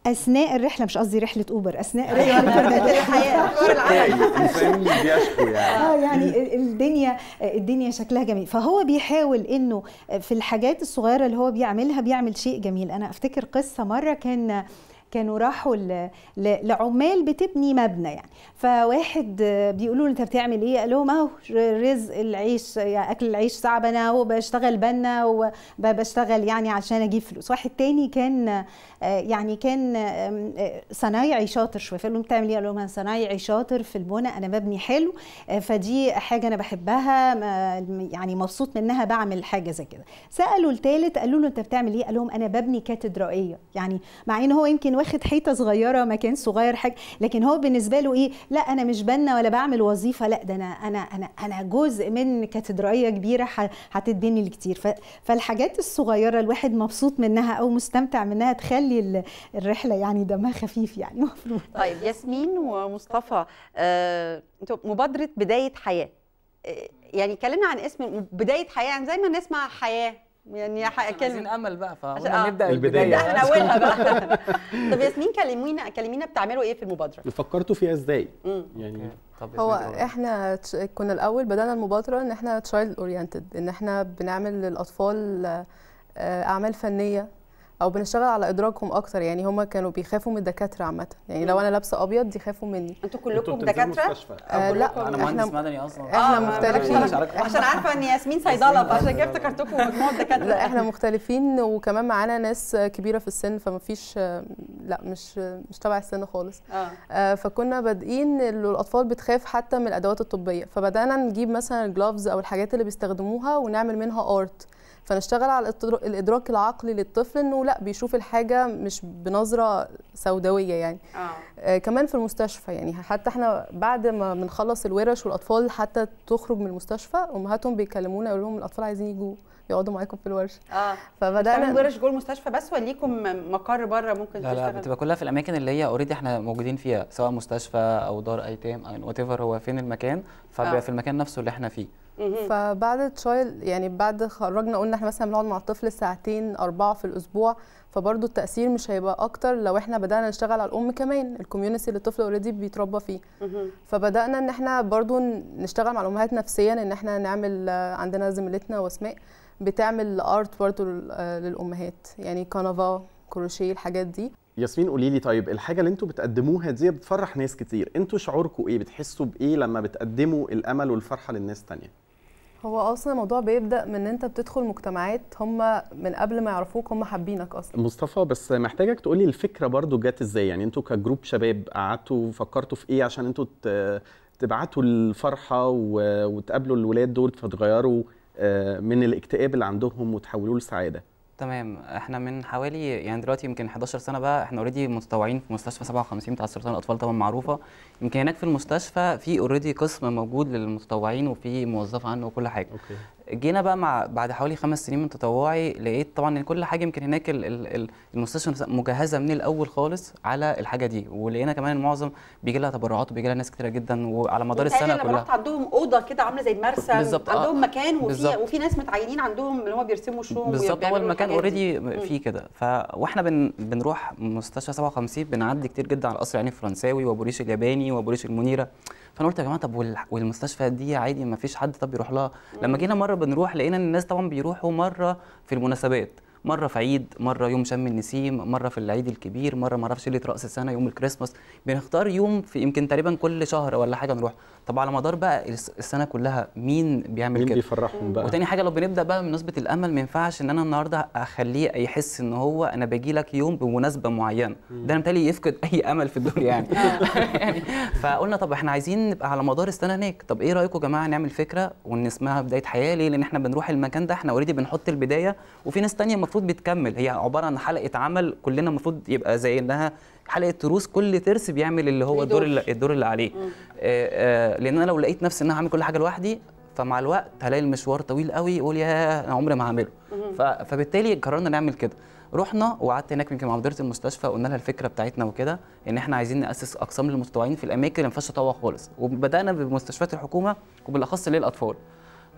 اثناء الرحله مش قصدي رحله اوبر اثناء أيوة. رحله [laughs] الحياه [laughs] يعني اه يعني الدنيا الدنيا شكلها جميل فهو بيحاول انه في الحاجات الصغيره اللي هو بيعملها بيعمل شيء جميل انا افتكر قصه مره كان كانوا راحوا لعمال بتبني مبنى يعني فواحد بيقولوا له انت بتعمل ايه قال لهم اهو رزق العيش يعني اكل العيش صعب انا وبشتغل بنا وبشتغل يعني عشان اجيب فلوس واحد تاني كان آه، يعني كان آه، صنايعي شاطر شويه فقال لهم بتعمل ايه قال لهم انا صنايعي شاطر في البناء انا ببني حلو آه، فدي حاجه انا بحبها يعني مبسوط منها بعمل حاجه زي كده سالوا الثالث قالوا له انت بتعمل ايه قال لهم انا ببني كاتدرائيه يعني مع ان هو يمكن واخد حيطه صغيره مكان صغير حاجه لكن هو بالنسبه له ايه لا انا مش بنا ولا بعمل وظيفه لا ده انا انا انا انا جزء من كاتدرائيه كبيره هتتبني الكتير فالحاجات الصغيره الواحد مبسوط منها او مستمتع منها تخلي الرحله يعني دمها خفيف يعني مفروض طيب ياسمين ومصطفى آه، مبادره بدايه حياه آه، يعني اتكلمنا عن اسم بدايه حياه يعني زي ما نسمع حياه يعني كلمة عايزين امل بقى فقلنا آه. نبدا البدايه احنا [laughs] اولها بقى [laughs] طب ياسمين كلمينا كلمينا بتعملوا ايه في المبادره؟ فكرتوا فيها ازاي؟ يعني طب هو احنا كنا الاول بدانا المبادره ان احنا تشايلد اورينتد ان احنا بنعمل للاطفال آه، اعمال فنيه او بنشتغل على ادراكهم اكتر يعني هم كانوا بيخافوا من الدكاتره عامه يعني لو انا لابسه ابيض خافوا مني انتوا كلكم دكاتره آه لا انا مهندس مدني اصلا احنا آه مختلفين عشان عارفه ان ياسمين صيدله فعشان كده افتكرتكم مجموعه دكاتره لا احنا مختلفين وكمان معانا ناس كبيره في السن فما فيش لا مش مش تبع السن خالص آه. آه فكنا بادئين الاطفال بتخاف حتى من الادوات الطبيه فبدانا نجيب مثلا الجلوفز او الحاجات اللي بيستخدموها ونعمل منها ارت فنشتغل على الادراك العقلي للطفل انه لا بيشوف الحاجه مش بنظره سوداويه يعني آه. آه. كمان في المستشفى يعني حتى احنا بعد ما بنخلص الورش والاطفال حتى تخرج من المستشفى امهاتهم بيكلمونا يقولوا لهم الاطفال عايزين يجوا يقعدوا معاكم في الورشه اه فبدانا ورش جوه المستشفى بس ولا ليكم مقر بره ممكن لا لا بتبقى كلها في الاماكن اللي هي اوريدي احنا موجودين فيها سواء مستشفى او دار ايتام او وات هو فين المكان فبيبقى آه. في المكان نفسه اللي احنا فيه فبعد شوية يعني بعد خرجنا قلنا احنا مثلا بنقعد مع الطفل ساعتين اربعه في الاسبوع فبرضه التاثير مش هيبقى اكتر لو احنا بدانا نشتغل على الام كمان الكوميونتي اللي الطفل اوريدي بيتربى فيه فبدانا ان احنا برضه نشتغل مع الامهات نفسيا ان احنا نعمل عندنا زميلتنا واسماء بتعمل ارت برضه للامهات يعني كنفا كروشيه الحاجات دي ياسمين قولي لي طيب الحاجه اللي انتوا بتقدموها دي بتفرح ناس كتير انتوا شعوركم ايه بتحسوا بايه لما بتقدموا الامل والفرحه للناس تانية هو اصلا الموضوع بيبدا من ان انت بتدخل مجتمعات هم من قبل ما يعرفوك هم حابينك اصلا مصطفى بس محتاجك تقولي الفكره برضو جت ازاي يعني انتوا كجروب شباب قعدتوا فكرتوا في ايه عشان انتوا تبعتوا الفرحه وتقابلوا الولاد دول فتغيروا آه، من الاكتئاب اللي عندهم وتحولوه لسعاده تمام احنا من حوالي يعني دلوقتي يمكن 11 سنه بقى احنا اوريدي متطوعين في مستشفى 57 بتاع سرطان الاطفال طبعا معروفه يمكن هناك في المستشفى في اوريدي قسم موجود للمتطوعين وفي موظفه عنه وكل حاجه أوكي. جينا بقى مع بعد حوالي خمس سنين من تطوعي لقيت طبعا ان كل حاجه يمكن هناك المستشفى مجهزه من الاول خالص على الحاجه دي ولقينا كمان المعظم بيجي لها تبرعات وبيجي لها ناس كتيره جدا وعلى مدار السنه كلها رحت عندهم اوضه كده عامله زي مرسم بالزبط. عندهم آه، مكان وفي بالزبط. وفي ناس متعينين عندهم اللي هم بيرسموا شوم بالظبط هو المكان اوريدي فيه كده فاحنا بن بنروح مستشفى 57 بنعدي كتير جدا على القصر العيني الفرنساوي وابو الياباني وابو المنيره فانا قلت يا جماعه طب والمستشفى دي عادي ما فيش حد طب يروح لها لما جينا مره بنروح لقينا ان الناس طبعا بيروحوا مره في المناسبات مره في عيد مره يوم شم النسيم مره في العيد الكبير مره ما اعرفش ليله راس السنه يوم الكريسماس بنختار يوم في يمكن تقريبا كل شهر ولا حاجه نروح طب على مدار بقى السنه كلها مين بيعمل مين كده بيفرحهم بقى وتاني حاجه لو بنبدا بقى بمناسبه الامل ما ينفعش ان انا النهارده اخليه يحس ان هو انا باجي لك يوم بمناسبه معينه ده انا بالتالي يفقد اي امل في الدنيا يعني, [laughs] يعني فقلنا طب احنا عايزين نبقى على مدار السنه هناك طب ايه رايكم يا جماعه نعمل فكره ونسمها بدايه حياه ليه لان احنا بنروح المكان ده احنا اوريدي بنحط البدايه وفي ناس ثانيه المفروض بتكمل هي عباره عن حلقه عمل كلنا المفروض يبقى زي انها حلقه تروس كل ترس بيعمل اللي هو الدور اللي الدور اللي عليه آه، آه، لان انا لو لقيت نفسي ان انا هعمل كل حاجه لوحدي فمع الوقت هلاقي المشوار طويل قوي اقول يا انا عمري ما هعمله فبالتالي قررنا نعمل كده رحنا وقعدت هناك يمكن مع مديره المستشفى قلنا لها الفكره بتاعتنا وكده ان احنا عايزين ناسس اقسام للمتطوعين في الاماكن اللي ما فيهاش تطوع خالص وبدانا بمستشفيات الحكومه وبالاخص للاطفال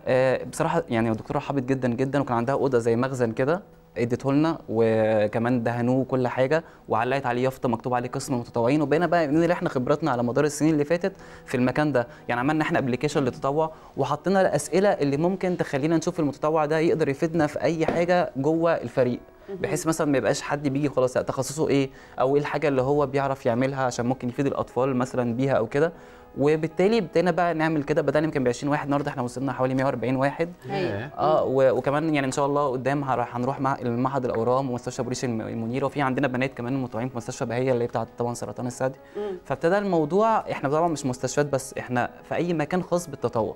آه، بصراحه يعني الدكتوره رحبت جدا جدا وكان عندها اوضه زي مخزن كده اديته لنا وكمان دهنوه كل حاجه وعلقت عليه يافطه مكتوب عليه قسم المتطوعين وبقينا بقى ننقل احنا خبراتنا على مدار السنين اللي فاتت في المكان ده يعني عملنا احنا ابلكيشن للتطوع وحطينا الاسئله اللي ممكن تخلينا نشوف المتطوع ده يقدر يفيدنا في اي حاجه جوه الفريق بحيث مثلا ما يبقاش حد بيجي خلاص تخصصه ايه او ايه الحاجه اللي هو بيعرف يعملها عشان ممكن يفيد الاطفال مثلا بيها او كده وبالتالي ابتدينا بقى نعمل كده بدانا يمكن ب 20 واحد النهارده احنا وصلنا حوالي 140 واحد أيوه. اه وكمان يعني ان شاء الله قدام هنروح مع المعهد الاورام ومستشفى بوليس المنيره وفي عندنا بنات كمان متطوعين في مستشفى بهيه اللي هي بتاعت طبعا سرطان الثدي فابتدى الموضوع احنا طبعا مش مستشفيات بس احنا في اي مكان خاص بالتطوع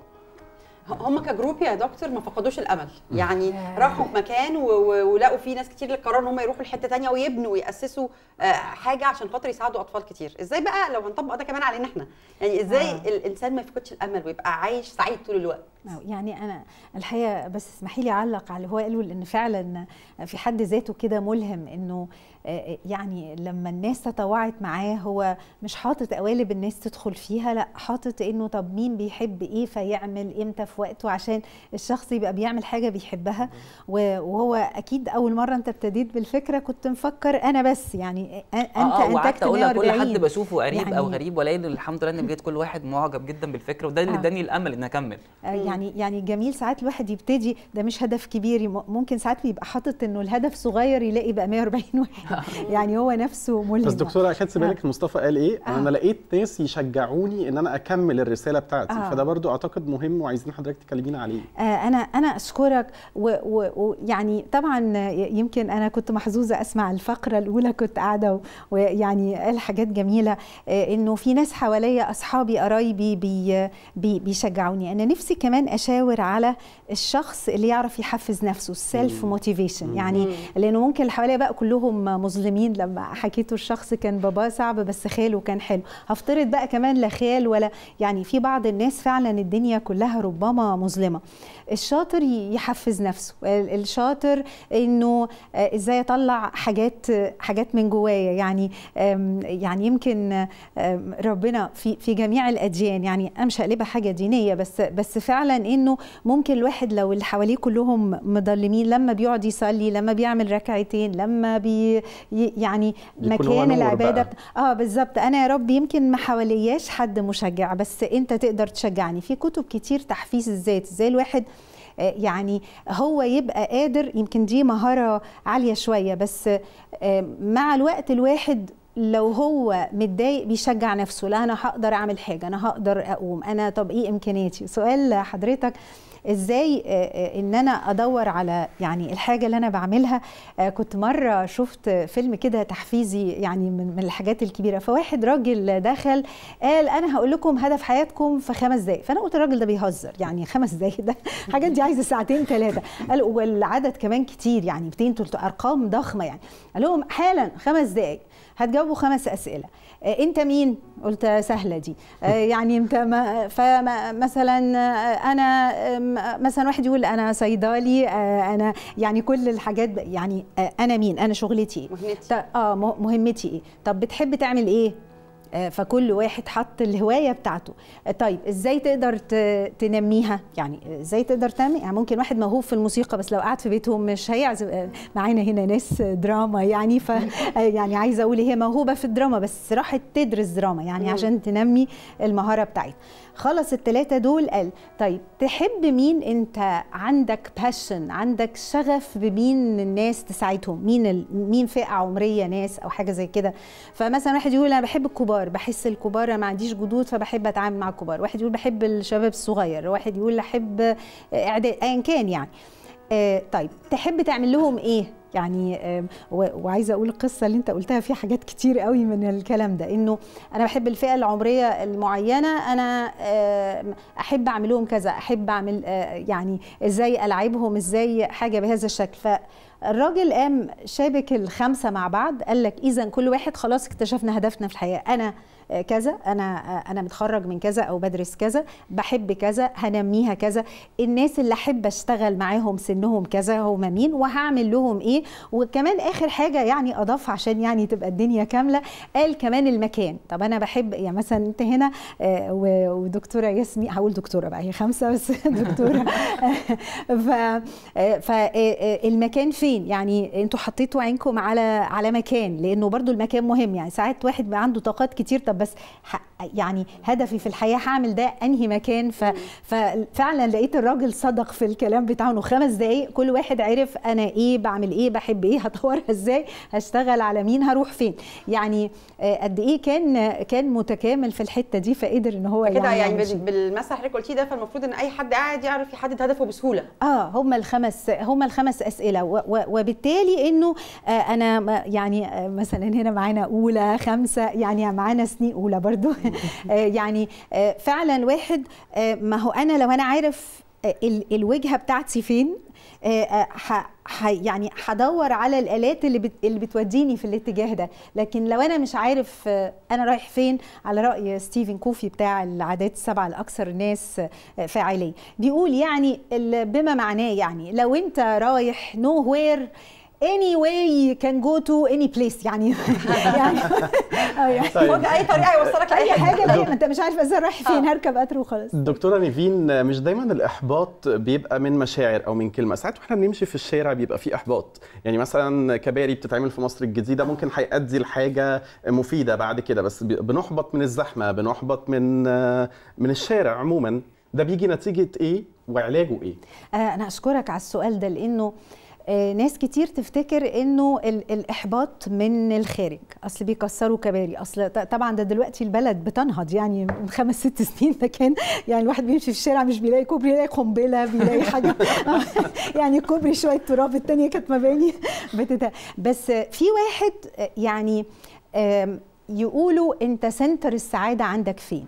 هم كجروب يا دكتور ما فقدوش الامل يعني راحوا في مكان ولقوا فيه ناس كتير قرروا ان هم يروحوا لحته ثانيه ويبنوا وياسسوا آه، حاجه عشان خاطر يساعدوا اطفال كتير ازاي بقى لو هنطبق ده كمان علينا احنا يعني ازاي آه. الانسان ما يفقدش الامل ويبقى عايش سعيد طول الوقت يعني انا الحقيقه بس اسمحي لي اعلق على اللي هو قاله لان فعلا في حد ذاته كده ملهم انه يعني لما الناس تطوعت معاه هو مش حاطط قوالب الناس تدخل فيها لا حاطط انه طب مين بيحب ايه فيعمل امتى في وقته عشان الشخص يبقى بيعمل حاجه بيحبها وهو اكيد اول مره انت ابتديت بالفكره كنت مفكر انا بس يعني انت آه, آه، انتجت اقول كل حد بشوفه قريب يعني او غريب ولكن الحمد لله ان بجد كل واحد معجب جدا بالفكره وده اللي آه. اداني آه الامل ان اكمل آه، يعني يعني يعني جميل ساعات الواحد يبتدي ده مش هدف كبير ممكن ساعات بيبقى حاطط انه الهدف صغير يلاقي بقى 140 واحد [laughs] يعني هو نفسه ملهم بس دكتوره اخدت آه. بالك مصطفى قال ايه آه. انا لقيت ناس يشجعوني ان انا اكمل الرساله بتاعتي آه. فده برضو اعتقد مهم وعايزين حضرتك تكلمينا عليه آه انا انا اشكرك ويعني طبعا يمكن انا كنت محظوظه اسمع الفقره الاولى كنت قاعده ويعني قال حاجات جميله آه, انه في ناس حواليا اصحابي قرايبي بي بيشجعوني انا نفسي كمان كمان اشاور على الشخص اللي يعرف يحفز نفسه السيلف موتيفيشن يعني لانه ممكن اللي حواليا بقى كلهم مظلمين لما حكيته الشخص كان باباه صعب بس خاله كان حلو هفترض بقى كمان لا خال ولا يعني في بعض الناس فعلا الدنيا كلها ربما مظلمه الشاطر يحفز نفسه الشاطر انه آه، ازاي يطلع حاجات حاجات من جوايا يعني يعني يمكن ربنا في في جميع الاديان يعني انا مش هقلبها حاجه دينيه بس بس فعلا فعلا انه ممكن الواحد لو اللي حواليه كلهم مضلمين لما بيقعد يصلي لما بيعمل ركعتين لما بي يعني مكان العباده بقى. اه بالظبط انا يا رب يمكن ما حوالياش حد مشجع بس انت تقدر تشجعني في كتب كتير تحفيز الذات ازاي الواحد آه يعني هو يبقى قادر يمكن دي مهارة عالية شوية بس آه مع الوقت الواحد لو هو متضايق بيشجع نفسه لا انا هقدر اعمل حاجه انا هقدر اقوم انا طب ايه امكانياتي سؤال لحضرتك ازاي آه، آه، ان انا ادور على يعني الحاجه اللي انا بعملها آه، كنت مره شفت فيلم كده تحفيزي يعني من الحاجات الكبيره فواحد راجل دخل قال انا هقول لكم هدف حياتكم في خمس دقائق فانا قلت الراجل ده بيهزر يعني خمس [laughs] دقائق ده الحاجات دي عايزه ساعتين ثلاثه قال والعدد كمان كتير يعني 200 300 ارقام ضخمه يعني قال لهم حالا خمس دقائق هتجاوبوا خمس اسئله آه، انت مين قلت سهله دي آه، يعني انت ما فمثلا آه، انا مثلا واحد يقول انا صيدلي انا يعني كل الحاجات يعني انا مين انا شغلتي ايه مهمتي اه مهمتي ايه طب بتحب تعمل ايه آه، فكل واحد حط الهوايه بتاعته آه، طيب ازاي تقدر تنميها يعني ازاي تقدر تنمي يعني ممكن واحد موهوب في الموسيقى بس لو قعد في بيتهم مش هيعزف آه، معانا هنا ناس دراما يعني ف يعني عايزه اقول هي موهوبه في الدراما بس راحت تدرس دراما يعني عشان تنمي المهاره بتاعتها خلص الثلاثه دول قال طيب تحب مين انت عندك باشن عندك شغف بمين الناس تساعدهم مين ال... مين فئه عمريه ناس او حاجه زي كده فمثلا واحد يقول انا بحب الكبار بحس الكبار انا ما عنديش جدود فبحب اتعامل مع الكبار واحد يقول بحب الشباب الصغير واحد يقول احب اعداد ايا كان يعني آه طيب تحب تعمل لهم ايه يعني وعايزه اقول القصه اللي انت قلتها في حاجات كتير قوي من الكلام ده انه انا بحب الفئه العمريه المعينه انا احب اعمل لهم كذا احب اعمل يعني ازاي العبهم ازاي حاجه بهذا الشكل ف الراجل قام شابك الخمسه مع بعض قال لك اذا كل واحد خلاص اكتشفنا هدفنا في الحياه انا كذا انا انا متخرج من كذا او بدرس كذا بحب كذا هنميها كذا الناس اللي احب اشتغل معاهم سنهم كذا هم مين وهعمل لهم ايه وكمان اخر حاجه يعني اضاف عشان يعني تبقى الدنيا كامله قال كمان المكان طب انا بحب يعني مثلا انت هنا آه، ودكتوره ياسمين هقول دكتوره بقى هي خمسه بس [laughs] دكتوره [laughs] ف آه، فالمكان آه، فين يعني انتوا حطيتوا عينكم على على مكان لانه برضو المكان مهم يعني ساعات واحد بقى عنده طاقات كتير طب بس يعني هدفي في الحياه هعمل ده انهي مكان ف... ففعلا لقيت الراجل صدق في الكلام بتاعه انه خمس دقائق كل واحد عرف انا ايه بعمل ايه بحب ايه هطورها [laughs] ازاي هشتغل على مين هروح فين يعني آه، قد ايه كان كان متكامل في الحته دي فقدر ان هو كده يعني, يعني بالمسح حضرتك قلتيه ده فالمفروض ان اي حد قاعد يعرف يحدد هدفه بسهوله اه هم الخمس هم الخمس اسئله و... و... وبالتالي انه آه انا يعني آه، مثلا هنا معانا اولى خمسه يعني معانا سنين اولى برضو [laughs] آه، يعني آه، فعلا واحد آه، ما هو انا لو انا عارف الوجهه بتاعتي فين يعني هدور على الالات اللي بت... اللي بتوديني في الاتجاه ده لكن لو انا مش عارف انا رايح فين على راي ستيفن كوفي بتاع العادات السبعه الاكثر ناس فاعليه بيقول يعني بما معناه يعني لو انت رايح نو وير اني واي كان جو تو اني بليس يعني [laughs] يعني [laughs] أيوة. طيب. اي طريقه يوصلك أيوة، لاي حاجه لا انت مش عارف ازاي رايح فين آه. هركب قطر وخلاص دكتوره نيفين مش دايما الاحباط بيبقى من مشاعر او من كلمه ساعات واحنا بنمشي في الشارع بيبقى في احباط يعني مثلا كباري بتتعمل في مصر الجديده ممكن هيأدي لحاجه مفيده بعد كده بس بنحبط من الزحمه بنحبط من من الشارع عموما ده بيجي نتيجه ايه وعلاجه ايه آه، انا اشكرك على السؤال ده لانه آه، ناس كتير تفتكر انه الاحباط من الخارج اصل بيكسروا كباري اصل طبعا ده دلوقتي البلد بتنهض يعني من خمس ست سنين ده كان يعني الواحد بيمشي في الشارع مش بيلاقي كوبري يلاقي قنبله بيلاقي حاجه [laughs] يعني كوبري شويه تراب الثانيه كانت مباني [laughs] بس في واحد يعني يقولوا انت سنتر السعاده عندك فين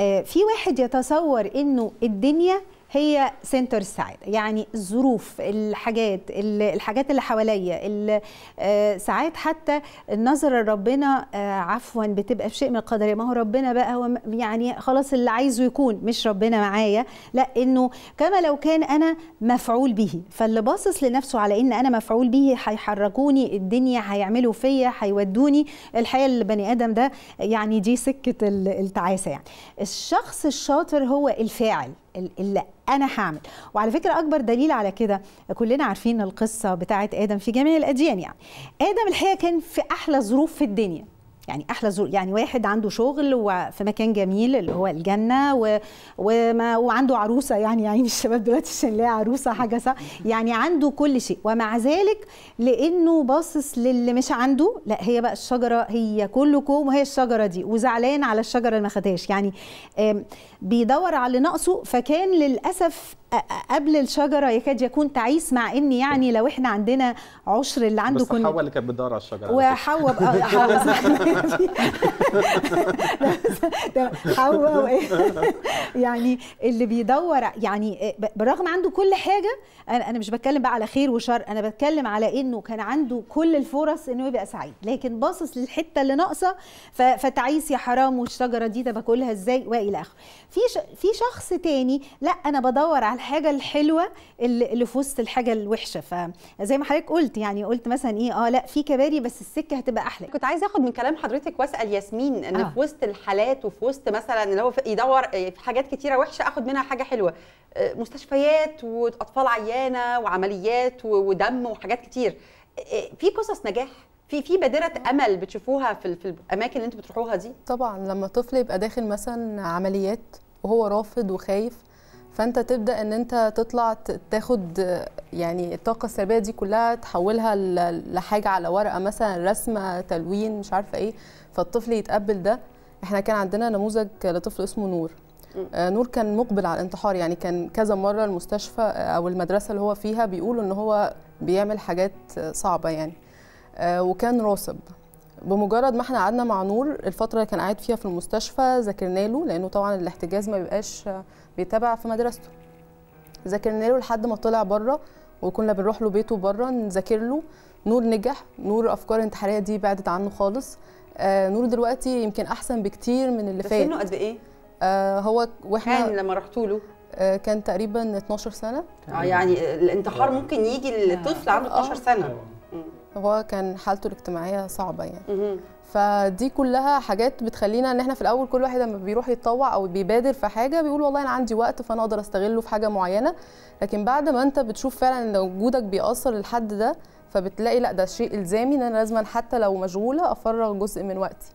آه، في واحد يتصور انه الدنيا هي سنتر السعاده يعني الظروف الحاجات الحاجات اللي حواليا آه، ساعات حتى النظره لربنا آه، عفوا بتبقى في شيء من القدر ما هو ربنا بقى هو يعني خلاص اللي عايزه يكون مش ربنا معايا لا انه كما لو كان انا مفعول به فاللي باصص لنفسه على ان انا مفعول به هيحركوني الدنيا هيعملوا فيا هيودوني الحياه اللي بني ادم ده يعني دي سكه التعاسه يعني الشخص الشاطر هو الفاعل اللي انا هعمل وعلى فكره اكبر دليل على كده كلنا عارفين القصه بتاعه ادم في جميع الاديان يعني ادم الحقيقه كان في احلى ظروف في الدنيا يعني احلى ظروف يعني واحد عنده شغل وفي مكان جميل اللي هو الجنه و... وما... وعنده عروسه يعني يعني الشباب دلوقتي عشان لها عروسه حاجه صح يعني عنده كل شيء ومع ذلك لانه باصص للي مش عنده لا هي بقى الشجره هي كلكم وهي الشجره دي وزعلان على الشجره اللي ما خدهاش يعني بيدور على اللي ناقصه فكان للاسف قبل الشجره يكاد يكون تعيس مع ان يعني لو احنا عندنا عشر اللي عنده بس حواء اللي كانت بتدور على الشجره وحواء آه، [laughs] حواء يعني اللي بيدور يعني آه، بالرغم عنده كل حاجه انا مش بتكلم بقى على خير وشر انا بتكلم على انه كان عنده كل الفرص انه يبقى سعيد لكن باصص للحته اللي ناقصه فتعيس يا حرام والشجره دي ده باكلها ازاي والى اخره في في شخص تاني لا انا بدور على الحاجه الحلوه اللي في وسط الحاجه الوحشه فزي ما حضرتك قلت يعني قلت مثلا ايه اه لا في كباري بس السكه هتبقى احلى كنت عايزه اخد من كلام حضرتك حضرتك واسال ياسمين ان آه. في وسط الحالات وفي وسط مثلا اللي هو يدور آه، في حاجات كتيره وحشه اخد منها حاجه حلوه آه، مستشفيات واطفال عيانه وعمليات ودم وحاجات كتير آه، في قصص نجاح في في بادره امل بتشوفوها في, في الاماكن اللي انتوا بتروحوها دي طبعا لما طفل يبقى داخل مثلا عمليات وهو رافض وخايف فانت تبدا ان انت تطلع تاخد يعني الطاقه السلبيه دي كلها تحولها لحاجه على ورقه مثلا رسمه تلوين مش عارفه ايه فالطفل يتقبل ده احنا كان عندنا نموذج لطفل اسمه نور آه، نور كان مقبل على الانتحار يعني كان كذا مره المستشفى آه، او المدرسه اللي هو فيها بيقولوا ان هو بيعمل حاجات صعبه يعني آه، وكان راسب بمجرد ما احنا قعدنا مع نور الفتره اللي كان قاعد فيها في المستشفى ذاكرنا له لانه طبعا الاحتجاز ما بيبقاش بيتابع في مدرسته ذاكرنا له لحد ما طلع بره وكنا بنروح له بيته بره نذاكر له نور نجح نور افكار الانتحاريه دي بعدت عنه خالص آه نور دلوقتي يمكن احسن بكتير من اللي فات سنه قد ايه آه هو واحنا كان لما رحتوا له آه كان تقريبا 12 سنه اه يعني الانتحار ممكن يجي للطفل عنده 12 آه. سنه هو كان حالته الاجتماعيه صعبه يعني فدي كلها حاجات بتخلينا ان احنا في الاول كل واحد لما بيروح يتطوع او بيبادر في حاجه بيقول والله انا عندي وقت فانا اقدر استغله في حاجه معينه لكن بعد ما انت بتشوف فعلا ان وجودك بيأثر للحد ده فبتلاقي لا ده شيء الزامي ان انا لازم حتى لو مشغوله افرغ جزء من وقتي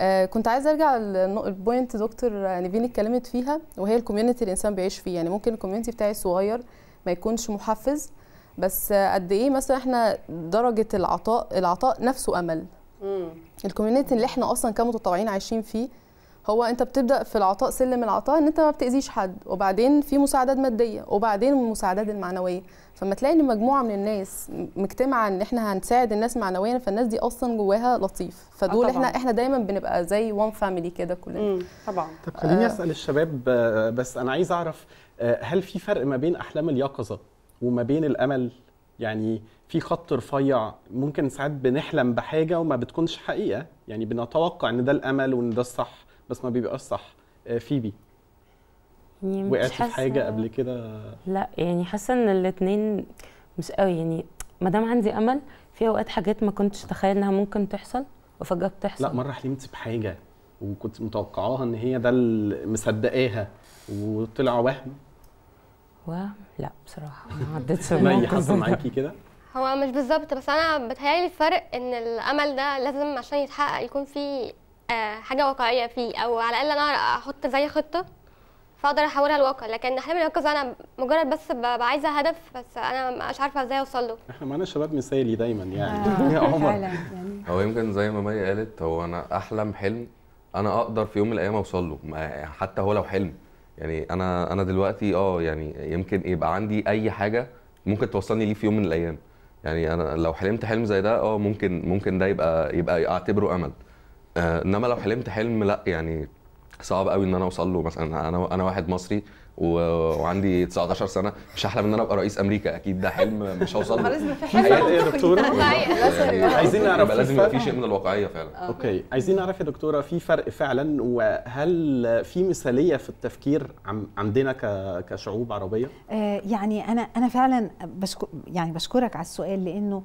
آه كنت عايزه ارجع البوينت دكتور نيفين اتكلمت فيها وهي الكوميونتي الانسان بيعيش فيه يعني ممكن الكوميونتي بتاعي الصغير ما يكونش محفز بس قد ايه مثلا احنا درجه العطاء العطاء نفسه امل الكوميونتي اللي احنا اصلا كمتطوعين عايشين فيه هو انت بتبدا في العطاء سلم العطاء ان انت ما بتاذيش حد وبعدين في مساعدات ماديه وبعدين المساعدات المعنويه فما تلاقي ان مجموعه من الناس مجتمعه ان احنا هنساعد الناس معنويا فالناس دي اصلا جواها لطيف فدول آه احنا احنا دايما بنبقى زي وان فاميلي كده كلنا طبعا طب خليني آه. اسال الشباب آه، بس انا عايز اعرف آه، هل في فرق ما بين احلام اليقظه وما بين الامل يعني في خط رفيع ممكن ساعات بنحلم بحاجه وما بتكونش حقيقه يعني بنتوقع ان ده الامل وان ده الصح بس ما بيبقاش صح آه، فيبي يعني وقعتي في حاجه قبل كده لا يعني حاسه ان الاثنين مش قوي يعني ما دام عندي امل في اوقات حاجات ما كنتش اتخيل انها ممكن تحصل وفجاه بتحصل لا مره حلمت بحاجه وكنت متوقعاها ان هي ده اللي مصدقاها وطلع وهم ولا بصراحه ما [laughs] عدتش ما حصل معاكي كده هو مش بالظبط بس انا بتهيالي الفرق ان الامل ده لازم عشان يتحقق يكون في آه، حاجه واقعيه فيه او على الاقل انا احط زي خطه فاقدر احولها لواقع لكن احلام اليقظه انا مجرد بس ببقى عايزه هدف بس انا مش عارفه ازاي اوصل له احنا معانا شباب مثالي دايما يعني آه، [laughs] يا عمر يعني. هو يمكن زي ما مي قالت هو انا احلم حلم انا اقدر في يوم من الايام اوصل له حتى هو لو حلم يعني انا انا دلوقتي اه يعني يمكن يبقى عندي اي حاجه ممكن توصلني ليه في يوم من الايام يعني انا لو حلمت حلم زي ده اه ممكن ممكن ده يبقى يبقى اعتبره امل آه انما لو حلمت حلم لا يعني صعب قوي ان انا اوصل له مثلا انا انا واحد مصري وعندي 19 سنه مش هحلم ان انا ابقى رئيس امريكا اكيد ده حلم مش [laughs] هوصل له ايه يا دكتوره عايزين نعرف لازم يبقى في شيء من الواقعيه فعلا اوكي عايزين نعرف يا دكتوره في فرق فعلا وهل في مثاليه في التفكير عندنا كشعوب عربيه آه، يعني انا انا فعلا بشكر يعني بشكرك على السؤال لانه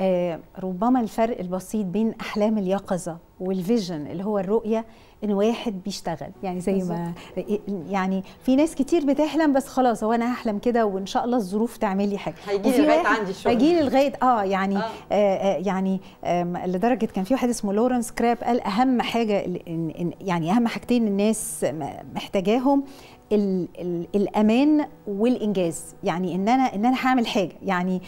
آه، ربما الفرق البسيط بين احلام اليقظه والفيجن اللي هو الرؤيه ان واحد بيشتغل يعني زي ما إيه، يعني في ناس كتير بتحلم بس خلاص هو انا هحلم كده وان شاء الله الظروف تعمل لي حاجه هيجي لغايه عندي شغل هيجي لغايه اه يعني آه. آه, آه، يعني آه لدرجه كان في واحد اسمه لورنس كراب قال اهم حاجه يعني اهم حاجتين الناس محتاجاهم ال الـ الامان والانجاز يعني ان انا ان انا هعمل حاجه يعني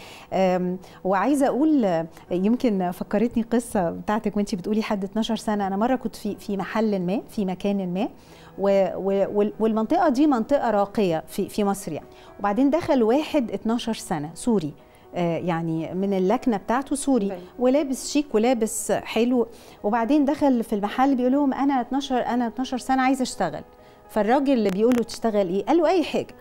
وعايزه اقول يمكن فكرتني قصه بتاعتك وانت بتقولي حد 12 سنه انا مره كنت في في محل ما في مكان ما و و والمنطقه دي منطقه راقيه في في مصر يعني وبعدين دخل واحد 12 سنه سوري آه، يعني من اللكنه بتاعته سوري طيب. ولابس شيك ولابس حلو وبعدين دخل في المحل بيقول لهم انا 12 انا 12 سنه عايزه اشتغل فالراجل اللي بيقول له تشتغل ايه قال له اي حاجه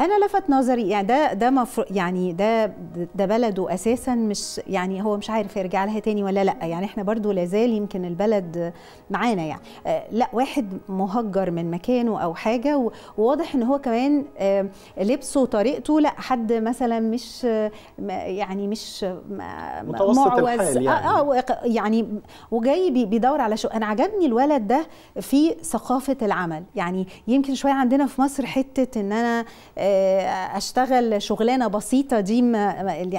انا لفت نظري يعني ده ده مفروض يعني ده ده بلده اساسا مش يعني هو مش عارف يرجع لها تاني ولا لا يعني احنا برضو لازال يمكن البلد معانا يعني آه لا واحد مهجر من مكانه او حاجه وواضح ان هو كمان آه لبسه وطريقته لا حد مثلا مش يعني آه يعني مش متوسط معوز الحال يعني. آه يعني وجاي بيدور على شو انا عجبني الولد ده في ثقافه العمل يعني يمكن شويه عندنا في مصر حته ان انا آه، اشتغل شغلانه بسيطه دي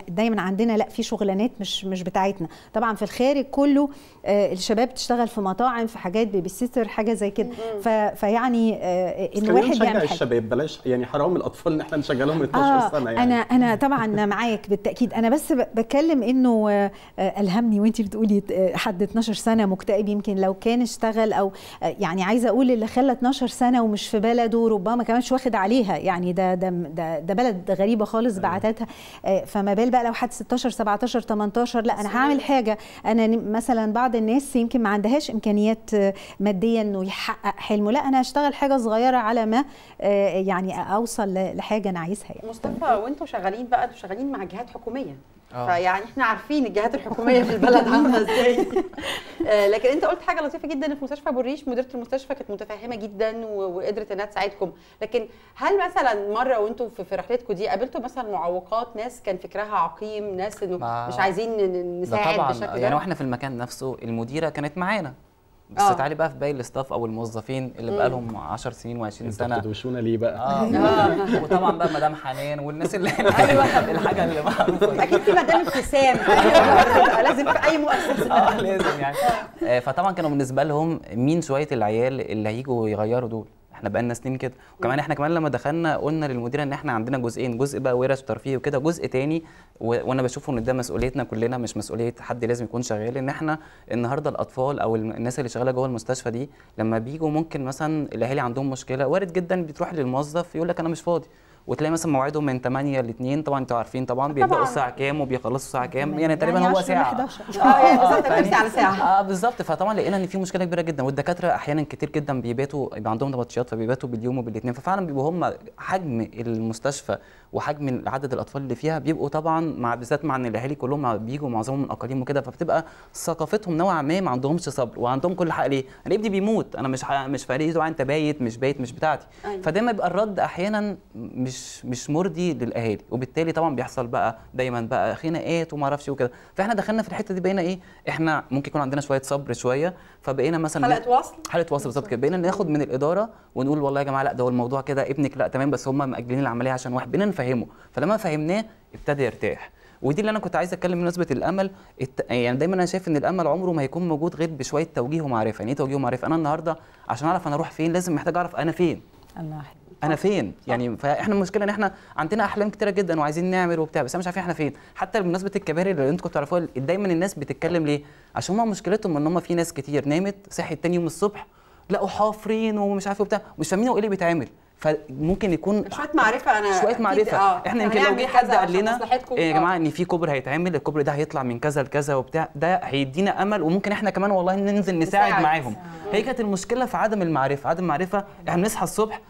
دايما عندنا لا في شغلانات مش مش بتاعتنا طبعا في الخارج كله آه، الشباب تشتغل في مطاعم في حاجات بيبي سيتر حاجه زي كده فيعني آه، ان واحد يعمل حاجه الشباب بلاش يعني حرام الاطفال ان احنا نشغلهم 12 آه سنه يعني انا انا طبعا [laughs] معاك بالتاكيد انا بس بتكلم انه آه، الهمني وانت بتقولي حد 12 سنه مكتئب يمكن لو كان اشتغل او يعني عايزه اقول اللي خلى 12 سنه ومش في بلده ربما مش واخد عليها يعني ده ده ده, ده بلد غريبه خالص بعتتها فما بال بقى لو حد 16 17 18 لا انا هعمل حاجه انا مثلا بعض الناس يمكن ما عندهاش امكانيات آه، ماديه انه يحقق حلمه لا انا هشتغل حاجه صغيره على ما آه، يعني اوصل لحاجه انا عايزها يعني مصطفى وانتم شغالين بقى شغالين مع جهات حكوميه آه. فيعني احنا عارفين الجهات الحكوميه في البلد عامله ازاي [laughs] آه، لكن انت قلت حاجه لطيفه جدا في مستشفى ابو الريش مديره المستشفى كانت متفهمه جدا وقدرت انها تساعدكم لكن هل مثلا مره وانتم في رحلتكم دي قابلتوا مثلا معوقات ناس كان فكرها عقيم ناس انه مش عايزين نساعد بشكل يعني ده طبعا يعني واحنا في المكان نفسه المديره كانت معانا بس أوه. تعالي بقى في باقي الاستاف او الموظفين اللي بقى لهم 10 سنين و20 سنه انتوا بتدوشونا ليه بقى؟ آه. [laughs] اه, وطبعا بقى مدام حنان والناس اللي ايوه [laughs] الحاجه اللي معروفه اكيد في مدام ابتسام [laughs] أيوة. لازم في اي مؤسسه اه لازم يعني آه، فطبعا كانوا بالنسبه لهم مين شويه العيال اللي هيجوا يغيروا دول احنا بقالنا سنين كده وكمان احنا كمان لما دخلنا قلنا للمديره ان احنا عندنا جزئين جزء بقى ورث وترفيه وكده جزء تاني وانا بشوفه ان ده مسؤوليتنا كلنا مش مسؤوليه حد لازم يكون شغال ان احنا النهارده الاطفال او الناس اللي شغاله جوه المستشفى دي لما بيجوا ممكن مثلا الاهالي عندهم مشكله وارد جدا بتروح للموظف يقول لك انا مش فاضي وتلاقي مثلا موعدهم من 8 ل 2 طبعا انتوا عارفين طبعا بيبداوا الساعه كام وبيخلصوا الساعه كام يعني تقريبا يعني هو ساعه اه،, اه،, اه بالظبط يعني ساعه اه بالظبط فطبعا لقينا ان في مشكله كبيره جدا والدكاتره احيانا كتير جدا بيباتوا يبقى عندهم نبطشيات فبيباتوا باليوم وبالاثنين ففعلا بيبقوا هم حجم المستشفى وحجم عدد الاطفال اللي فيها بيبقوا طبعا مع بالذات مع ان الاهالي كلهم بيجوا معظمهم من اقاليم وكده فبتبقى ثقافتهم نوعا ما ما عندهمش صبر وعندهم كل حق ليه؟ انا ابني بيموت انا مش مش فريق انت بايت مش بايت مش بتاعتي أيوه. فدايما بيبقى الرد احيانا مش مش مش مرضي للاهالي وبالتالي طبعا بيحصل بقى دايما بقى خناقات وما اعرفش وكده فاحنا دخلنا في الحته دي بقينا ايه احنا ممكن يكون عندنا شويه صبر شويه فبقينا مثلا حلقه وصل حلقه وصل بالظبط كده بقينا ناخد من الاداره ونقول والله يا جماعه لا ده هو الموضوع كده ابنك لا تمام بس هم مأجلين العمليه عشان واحد بقينا نفهمه فلما فهمناه ابتدى يرتاح ودي اللي انا كنت عايز اتكلم بمناسبه الامل يعني دايما انا شايف ان الامل عمره ما هيكون موجود غير بشويه توجيه ومعرفه يعني ايه توجيه ومعرفه انا النهارده عشان اعرف انا اروح فين لازم محتاج اعرف انا فين الله انا فين صح. يعني فاحنا المشكله ان احنا عندنا احلام كتيره جدا وعايزين نعمل وبتاع بس انا مش عارفين احنا فين حتى بمناسبه الكباري اللي انتوا كنتوا تعرفوها دايما الناس بتتكلم ليه عشان هم مشكلتهم ان هم في ناس كتير نامت صحي تاني يوم الصبح لقوا حافرين ومش عارف إيه وبتاع مش فاهمين هو ايه اللي بيتعمل فممكن يكون شويه معرفه انا شويه معرفه آه. احنا يمكن لو جه حد قال لنا إيه يا جماعه آه. ان في كوبري هيتعمل الكوبري ده هيطلع من كذا لكذا وبتاع ده هيدينا امل وممكن احنا كمان والله ننزل نساعد, نساعد. معاهم آه. هي كانت المشكله في عدم المعرفه عدم المعرفه احنا بنصحى الصبح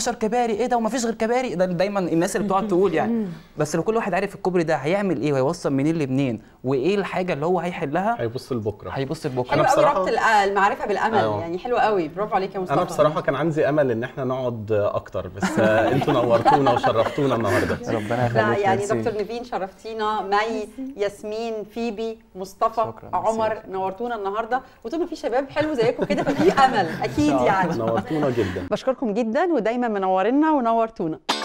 10 كباري ايه ده وما فيش غير كباري ده دايما الناس اللي بتقعد تقول يعني بس لو كل واحد عارف الكوبري ده هيعمل ايه وهيوصل منين لمنين وايه الحاجه اللي هو هيحلها هيبص لبكره هيبص لبكره حلو قوي ربط المعرفه بالامل أيوه. يعني حلو قوي برافو عليك يا مصطفى انا بصراحه كان عندي امل ان احنا نقعد اكتر بس آه، انتوا نورتونا وشرفتونا النهارده [laughs] ربنا يخليك لا يعني دكتور نبيل شرفتينا مي ياسمين فيبي مصطفى عمر نورتونا النهارده وطول ما في شباب حلو زيكم كده ففي امل [laughs] اكيد يعني نورتونا جدا بشكركم جدا ودايما منورينا ونورتونا